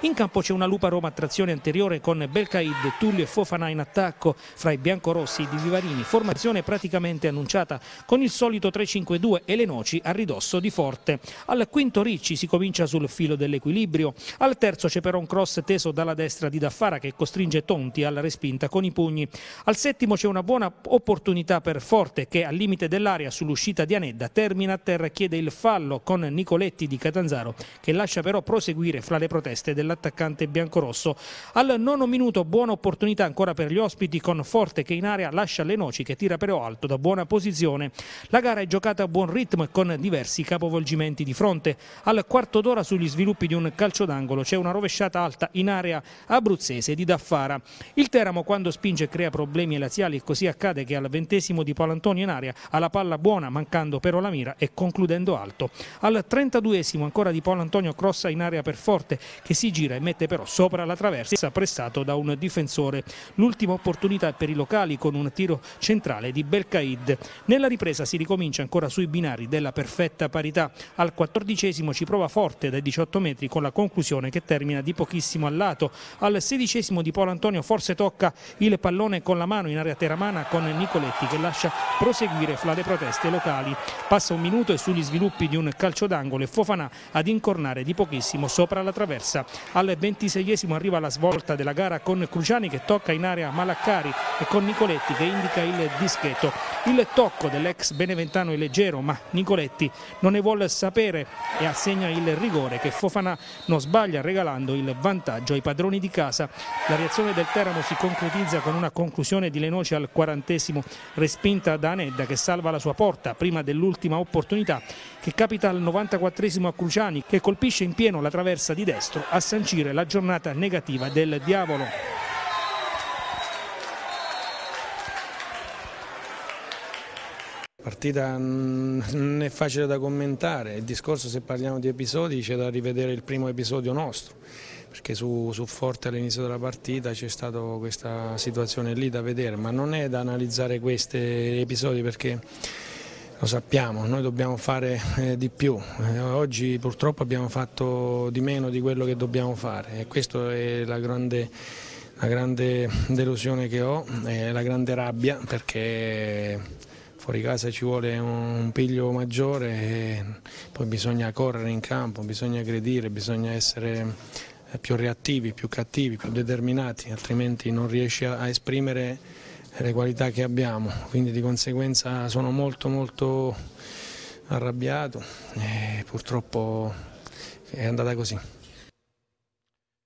In campo c'è una Lupa Roma a trazione anteriore con Belcaid, Tullio e Fofana in attacco attacco fra i biancorossi di Vivarini, formazione praticamente annunciata con il solito 3-5-2 e le noci a ridosso di Forte. Al quinto Ricci si comincia sul filo dell'equilibrio, al terzo c'è però un cross teso dalla destra di Daffara che costringe Tonti alla respinta con i pugni. Al settimo c'è una buona opportunità per Forte che al limite dell'area sull'uscita di Anedda termina a terra e chiede il fallo con Nicoletti di Catanzaro che lascia però proseguire fra le proteste dell'attaccante biancorosso. Al nono minuto buona opportunità ancora per gli Ossi ospiti con Forte che in area lascia le noci che tira però alto da buona posizione. La gara è giocata a buon ritmo e con diversi capovolgimenti di fronte. Al quarto d'ora sugli sviluppi di un calcio d'angolo c'è una rovesciata alta in area abruzzese di Daffara. Il Teramo quando spinge crea problemi laziali e così accade che al ventesimo di Palantonio in area ha la palla buona mancando però la mira e concludendo alto. Al trentaduesimo ancora di Palantonio crossa in area per Forte che si gira e mette però sopra la traversa pressato da un difensore. L'ultimo opportunità per i locali con un tiro centrale di Belkaid. Nella ripresa si ricomincia ancora sui binari della perfetta parità. Al quattordicesimo ci prova forte dai 18 metri con la conclusione che termina di pochissimo al lato. Al sedicesimo di Paolo Antonio forse tocca il pallone con la mano in area teramana con Nicoletti che lascia proseguire fra le proteste locali. Passa un minuto e sugli sviluppi di un calcio d'angolo e Fofanà ad incornare di pochissimo sopra la traversa. Al ventiseiesimo arriva la svolta della gara con Cruciani che tocca in area Malac Placcari e con Nicoletti che indica il dischetto. Il tocco dell'ex beneventano è leggero ma Nicoletti non ne vuole sapere e assegna il rigore che Fofana non sbaglia regalando il vantaggio ai padroni di casa. La reazione del Teramo si concretizza con una conclusione di Lenoci al quarantesimo respinta da Anedda che salva la sua porta prima dell'ultima opportunità che capita al 94 a Cruciani che colpisce in pieno la traversa di destro a sancire la giornata negativa del diavolo. partita non è facile da commentare, il discorso se parliamo di episodi c'è da rivedere il primo episodio nostro, perché su, su Forte all'inizio della partita c'è stata questa situazione lì da vedere, ma non è da analizzare questi episodi perché lo sappiamo, noi dobbiamo fare eh, di più, eh, oggi purtroppo abbiamo fatto di meno di quello che dobbiamo fare e questa è la grande... La grande delusione che ho è la grande rabbia perché fuori casa ci vuole un piglio maggiore e poi bisogna correre in campo, bisogna aggredire, bisogna essere più reattivi, più cattivi, più determinati, altrimenti non riesci a, esprimere le qualità che abbiamo, quindi di conseguenza sono molto molto arrabbiato e purtroppo è andata così.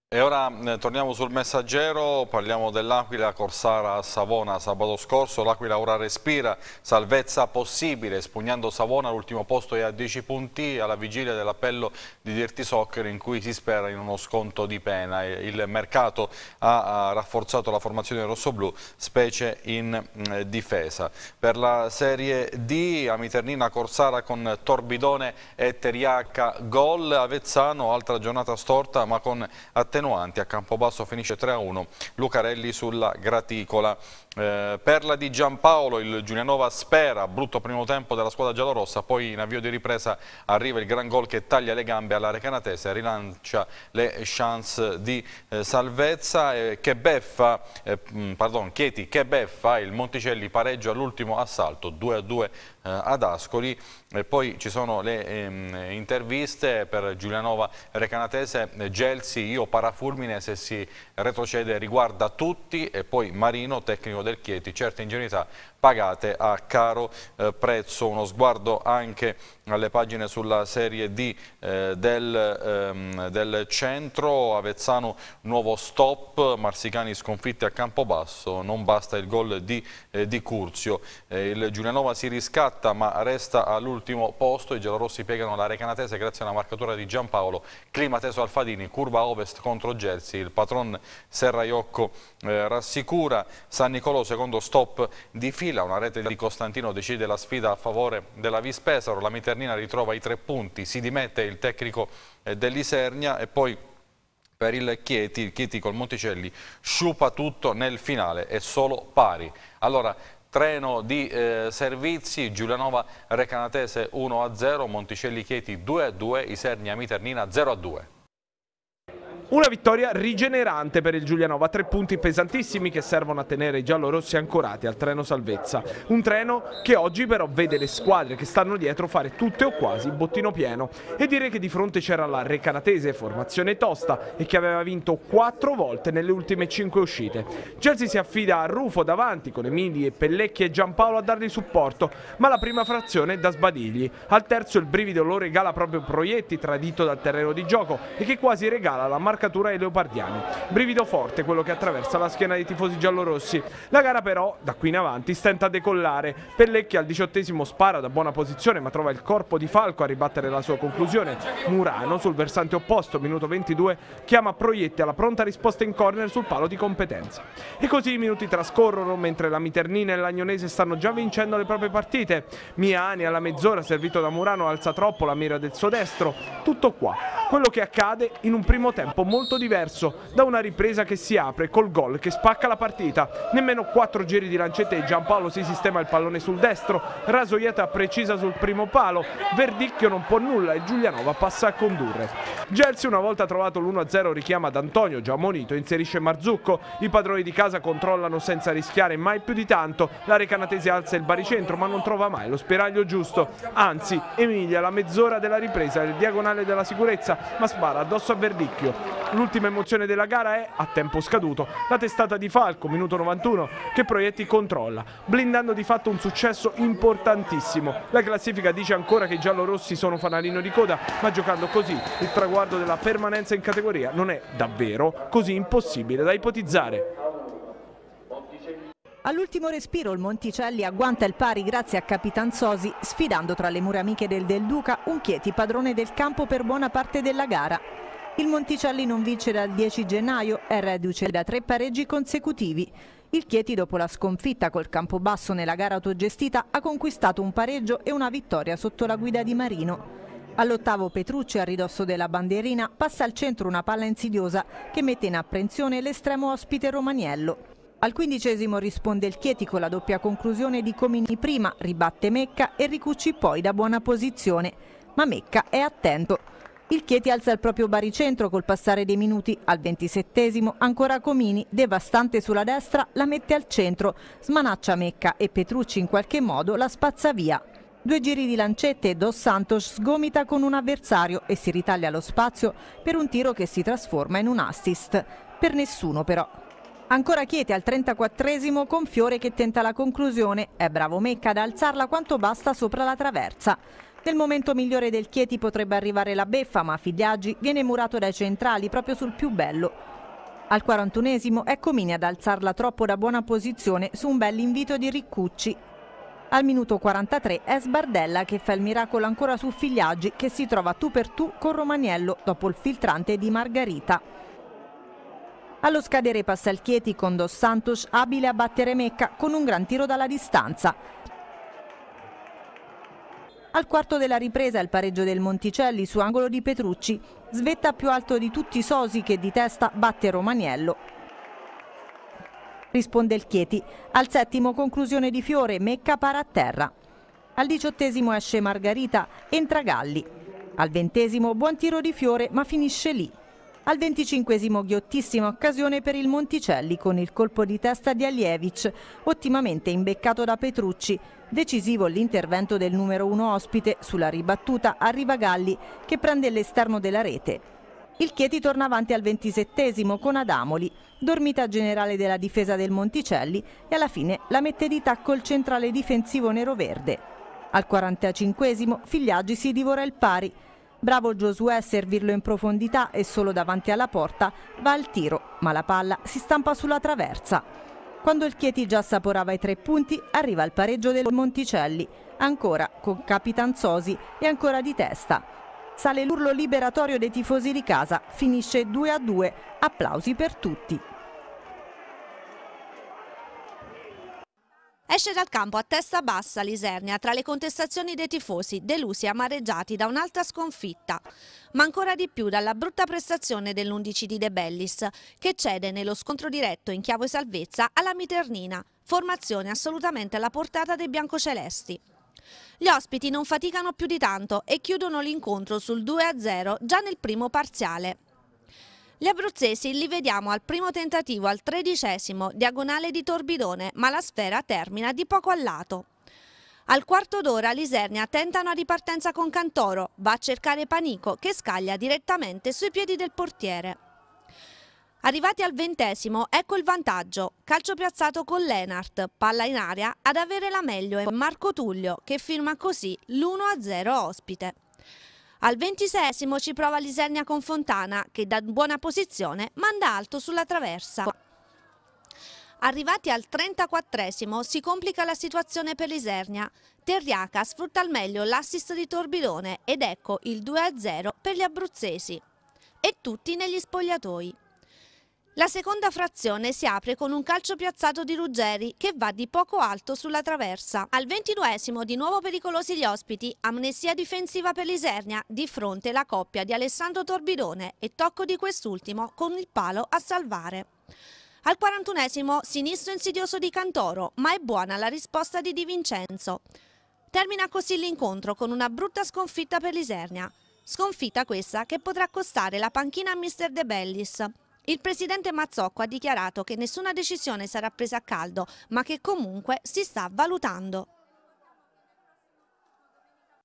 E ora eh, torniamo sul messaggero, parliamo dell'Aquila Corsara a Savona sabato scorso, l'Aquila ora respira, salvezza possibile, espugnando Savona l'ultimo posto è a 10 punti alla vigilia dell'appello di Dirty Soccer in cui si spera in uno sconto di pena. Il mercato ha, ha rafforzato la formazione rossoblù, specie in eh, difesa. Per la Serie D, Amiternina Corsara con Torbidone e Teriacca, gol Avezzano, altra giornata storta ma con attenzione attenuanti. A Campobasso finisce 3-1 Lucarelli sulla graticola. Eh, perla di Giampaolo, il Giulianova spera, brutto primo tempo della squadra giallorossa, poi in avvio di ripresa arriva il gran gol che taglia le gambe alla Recanatese, rilancia le chance di eh, salvezza. Eh, che beffa, eh, pardon, Chieti, che beffa, il Monticelli pareggio all'ultimo assalto, 2-2 eh, ad Ascoli. E poi ci sono le ehm, interviste per Giulianova Recanatese, Gelsi, io parafulmine se si retrocede riguarda tutti e poi Marino, tecnico del Chieti, certa ingenuità pagate a caro eh, prezzo. Uno sguardo anche alle pagine sulla serie D eh, del, ehm, del, centro, Avezzano nuovo stop, Marsicani sconfitti a Campobasso, non basta il gol di, eh, di Curzio. Eh, il Giulianova si riscatta ma resta all'ultimo posto, i gelorossi piegano la Recanatese grazie alla marcatura di Giampaolo, clima teso Alfadini, curva ovest contro Gersi, il patron Serraiocco eh, rassicura, San Nicolò secondo stop di Firenze, fila, una rete di Costantino decide la sfida a favore della Vispesaro, la Miternina ritrova i tre punti, si dimette il tecnico eh, dell'Isernia e poi per il Chieti, il Chieti col Monticelli sciupa tutto nel finale, è solo pari. Allora, treno di eh, servizi, Giulianova Recanatese 1-0, Monticelli Chieti 2-2, Isernia Miternina 0-2. Una vittoria rigenerante per il Giulianova, tre punti pesantissimi che servono a tenere i giallorossi ancorati al treno salvezza. Un treno che oggi però vede le squadre che stanno dietro fare tutte o quasi bottino pieno. E dire che di fronte c'era la Recanatese, formazione tosta e che aveva vinto quattro volte nelle ultime cinque uscite. Chelsea si affida a Rufo davanti con Emili e Pellecchi e Giampaolo a dargli supporto, ma la prima frazione è da sbadigli. Al terzo il brivido lo regala proprio Proietti, tradito dal terreno di gioco e che quasi regala la marcazione marcatura ai leopardiani. Brivido forte quello che attraversa la schiena dei tifosi giallorossi. La gara però, da qui in avanti, stenta a decollare. Pellecchi al diciottesimo spara da buona posizione ma trova il corpo di Falco a ribattere la sua conclusione. Murano sul versante opposto, minuto 22, chiama Proietti alla pronta risposta in corner sul palo di competenza. E così i minuti trascorrono mentre la Miternina e l'Agnonese stanno già vincendo le proprie partite. Miani alla mezz'ora servito da Murano alza troppo la mira del suo destro. Tutto qua, quello che accade in un primo tempo molto diverso da una ripresa che si apre col gol che spacca la partita. Nemmeno quattro giri di lancette e Giampaolo si sistema il pallone sul destro, Rasoieta precisa sul primo palo, Verdicchio non può nulla e Giulianova passa a condurre. Gelsi una volta trovato l'1-0 richiama ad Antonio, già monito, inserisce Marzucco, i padroni di casa controllano senza rischiare mai più di tanto, la Recanatesi alza il baricentro ma non trova mai lo spiraglio giusto, anzi Emilia la mezz'ora della ripresa, il diagonale della sicurezza ma spara addosso a Verdicchio, L'ultima emozione della gara è, a tempo scaduto, la testata di Falco, minuto 91, che Proietti controlla, blindando di fatto un successo importantissimo. La classifica dice ancora che i giallorossi sono fanalino di coda, ma giocando così il traguardo della permanenza in categoria non è davvero così impossibile da ipotizzare. All'ultimo respiro il Monticelli agguanta il pari grazie a Capitan Sosi, sfidando tra le mura amiche del Del Duca un Chieti padrone del campo per buona parte della gara. Il Monticelli non vince dal 10 gennaio, e reduce da tre pareggi consecutivi. Il Chieti dopo la sconfitta col Campobasso nella gara autogestita ha conquistato un pareggio e una vittoria sotto la guida di Marino. All'ottavo Petrucci a ridosso della bandierina passa al centro una palla insidiosa che mette in apprensione l'estremo ospite Romaniello. Al quindicesimo risponde il Chieti con la doppia conclusione di Comini prima, ribatte Mecca e Ricucci poi da buona posizione. Ma Mecca è attento. Il Chieti alza il proprio baricentro col passare dei minuti al 27 ancora Comini, devastante sulla destra, la mette al centro, smanaccia Mecca e Petrucci in qualche modo la spazza via. Due giri di lancette e Dos Santos sgomita con un avversario e si ritaglia lo spazio per un tiro che si trasforma in un assist. Per nessuno però. Ancora Chieti al 34 con Fiore che tenta la conclusione. È bravo Mecca ad alzarla quanto basta sopra la traversa. Nel momento migliore del Chieti potrebbe arrivare la beffa, ma Figliaggi viene murato dai centrali proprio sul più bello. Al 41esimo è Comini ecco ad alzarla troppo da buona posizione su un bel invito di Riccucci. Al minuto 43 è Sbardella che fa il miracolo ancora su Figliaggi che si trova tu per tu con Romagnello dopo il filtrante di Margarita. Allo scadere passa il Chieti con Dos Santos abile a battere Mecca con un gran tiro dalla distanza. Al quarto della ripresa il pareggio del Monticelli su angolo di Petrucci. Svetta più alto di tutti i Sosi che di testa batte Romaniello. Risponde il Chieti. Al settimo conclusione di Fiore, Mecca para a terra. Al diciottesimo esce Margarita, entra Galli. Al ventesimo buon tiro di Fiore ma finisce lì. Al 25 ghiottissima occasione per il Monticelli con il colpo di testa di Alievic, ottimamente imbeccato da Petrucci. Decisivo l'intervento del numero uno ospite sulla ribattuta arriva Galli che prende l'esterno della rete. Il Chieti torna avanti al 27 con Adamoli, dormita generale della difesa del Monticelli e alla fine la mette di tacco il centrale difensivo nero-verde. Al 45 Figliaggi si divora il pari, Bravo Giosuè a servirlo in profondità e solo davanti alla porta va al tiro, ma la palla si stampa sulla traversa. Quando il Chieti già saporava i tre punti, arriva il pareggio del Monticelli, ancora con Capitan Sosi e ancora di testa. Sale l'urlo liberatorio dei tifosi di casa, finisce 2 a 2, applausi per tutti. Esce dal campo a testa bassa l'Isernia tra le contestazioni dei tifosi, delusi e amareggiati da un'altra sconfitta, ma ancora di più dalla brutta prestazione dell'11 di De Bellis, che cede nello scontro diretto in chiave salvezza alla Miternina, formazione assolutamente alla portata dei biancocelesti. Gli ospiti non faticano più di tanto e chiudono l'incontro sul 2-0 già nel primo parziale. Gli abruzzesi li vediamo al primo tentativo, al tredicesimo, diagonale di Torbidone, ma la sfera termina di poco al lato. Al quarto d'ora Lisernia tenta una ripartenza con Cantoro, va a cercare Panico che scaglia direttamente sui piedi del portiere. Arrivati al ventesimo, ecco il vantaggio. Calcio piazzato con Lenart, palla in aria, ad avere la meglio è Marco Tullio che firma così l'1-0 ospite. Al ventisesimo ci prova Lisernia con Fontana che da buona posizione manda alto sulla traversa. Arrivati al 34 si complica la situazione per Lisernia. Terriaca sfrutta al meglio l'assist di Torbidone ed ecco il 2-0 per gli abruzzesi. E tutti negli spogliatoi. La seconda frazione si apre con un calcio piazzato di Ruggeri che va di poco alto sulla traversa. Al ventiduesimo di nuovo pericolosi gli ospiti, amnesia difensiva per l'Isernia, di fronte la coppia di Alessandro Torbidone e tocco di quest'ultimo con il palo a salvare. Al 41 sinistro insidioso di Cantoro, ma è buona la risposta di Di Vincenzo. Termina così l'incontro con una brutta sconfitta per l'Isernia. Sconfitta questa che potrà costare la panchina a Mister De Bellis. Il presidente Mazzocco ha dichiarato che nessuna decisione sarà presa a caldo, ma che comunque si sta valutando.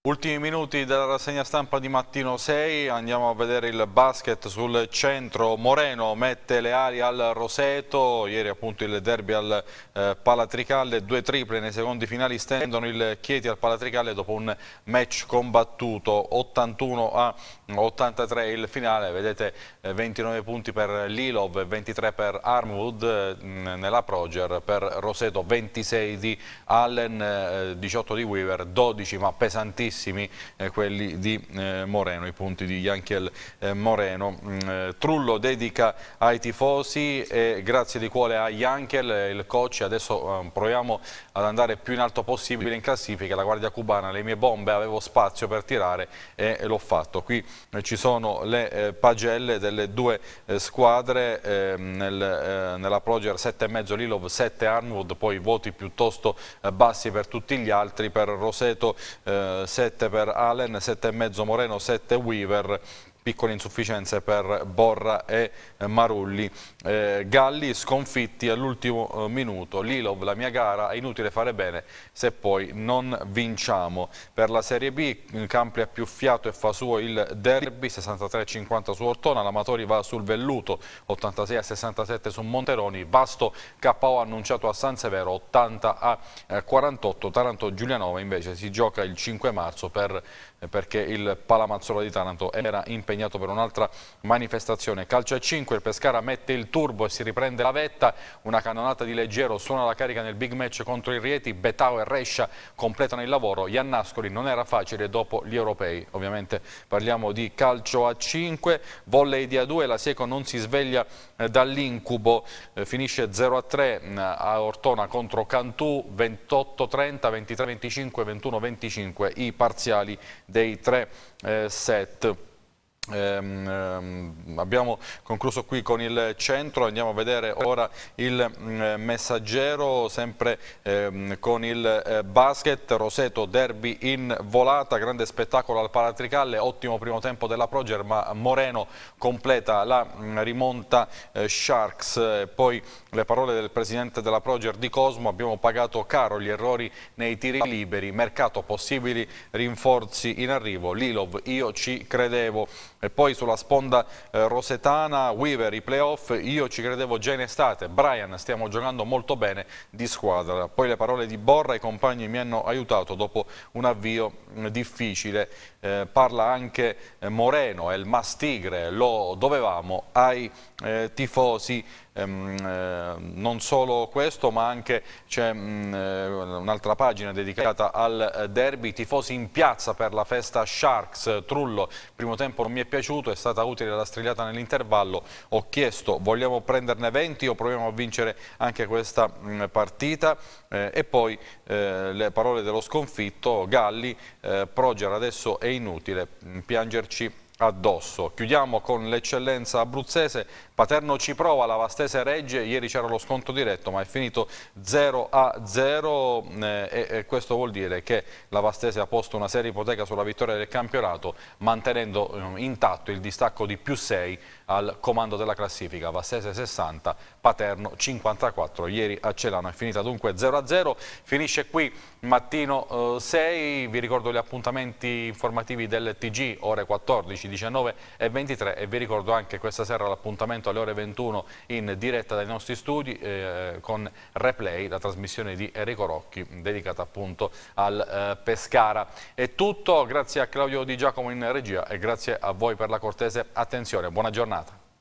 Ultimi minuti della rassegna stampa di mattino 6, andiamo a vedere il basket sul centro, Moreno mette le ali al Roseto, ieri appunto il derby al eh, Palatricalle, due triple nei secondi finali stendono il Chieti al Palatricalle dopo un match combattuto 81 a 83 il finale, vedete 29 eh, punti per Lilov, 23 per Armwood, eh, nella Proger per Roseto, 26 di Allen, 18 eh, di Weaver, 12 ma pesantissimi quelli di Moreno, i punti di Yankiel Moreno. Mm, Trullo dedica ai tifosi e grazie di cuore a Yankiel, il coach, adesso proviamo ad andare più in alto possibile in classifica, la guardia cubana, le mie bombe, avevo spazio per tirare e l'ho fatto. Qui eh, ci sono le eh, pagelle delle due eh, squadre ehm, nel, nella Proger 7,5 Lilov, 7 Arnwood, poi voti piuttosto bassi per tutti gli altri, per Roseto 7 per Allen, 7,5 Moreno, 7 Weaver piccole insufficienze per Borra e eh, Marulli. Eh, Galli sconfitti all'ultimo eh, minuto, Lilov la mia gara, è inutile fare bene se poi non vinciamo. Per la Serie B eh, Campri ha più fiato e fa suo il derby, 63-50 su Ortona, l'Amatori va sul Velluto, 86-67 su Monteroni, Vasto KO annunciato a San Severo, 80-48, Taranto Giulianova invece si gioca il 5 marzo per perché il Palamazzola di Taranto era impegnato per un'altra manifestazione. Calcio a 5, il Pescara mette il turbo e si riprende la vetta, una cannonata di Leggero suona la carica nel big match contro il Rieti, Betao e Rescia completano il lavoro, Iannascoli non era facile dopo gli europei, ovviamente parliamo di calcio a 5, volley di A2, la Seco non si sveglia eh, dall'incubo, eh, finisce 0-3 mm, a Ortona contro Cantù, 28-30, 23-25, 21-25 i parziali dei tre eh, set. Ehm, ehm, abbiamo concluso qui con il centro, andiamo a vedere ora il mm, messaggero sempre ehm, con il eh, basket, Roseto derby in volata, grande spettacolo al Palatricalle, ottimo primo tempo della Proger ma Moreno completa la mm, rimonta eh, Sharks, eh, poi le parole del presidente della Proger di Cosmo, abbiamo pagato caro gli errori nei tiri liberi, mercato possibili rinforzi in arrivo, Lilov io ci credevo. E poi sulla sponda eh, rosetana, Weaver, i playoff, io ci credevo già in estate, Brian, stiamo giocando molto bene di squadra. Poi le parole di Borra, i compagni mi hanno aiutato dopo un avvio mm, difficile. Eh, parla anche eh, Moreno, è il Mastigre, lo dovevamo ai eh, tifosi. Ehm, eh, non solo questo ma anche c'è mm, eh, un'altra pagina dedicata al eh, derby, tifosi in piazza per la festa Sharks, eh, Trullo, primo tempo non mi è piaciuto, è stata utile la strigliata nell'intervallo, ho chiesto vogliamo prenderne 20 o proviamo a vincere anche questa mh, mm, partita eh, e poi le parole dello sconfitto, Galli, Proger adesso è inutile mm, piangerci addosso. Chiudiamo con l'eccellenza abruzzese, Paterno ci prova, la Vastese regge, ieri c'era lo sconto diretto ma è finito 0 a 0 eh, e, e, questo vuol dire che la Vastese ha posto una seria ipoteca sulla vittoria del campionato mantenendo eh, intatto il distacco di più 6 al comando della classifica, Vassese 60, Paterno 54, ieri a Celano è finita dunque 0-0, finisce qui mattino 6, eh, vi ricordo gli appuntamenti informativi del TG ore 14, 19 e 23 e vi ricordo anche questa sera l'appuntamento alle ore 21 in diretta dai nostri studi eh, con replay, la trasmissione di Enrico Rocchi dedicata appunto al eh, Pescara. È tutto, grazie a Claudio Di Giacomo in regia e grazie a voi per la cortese attenzione, buona giornata. nada.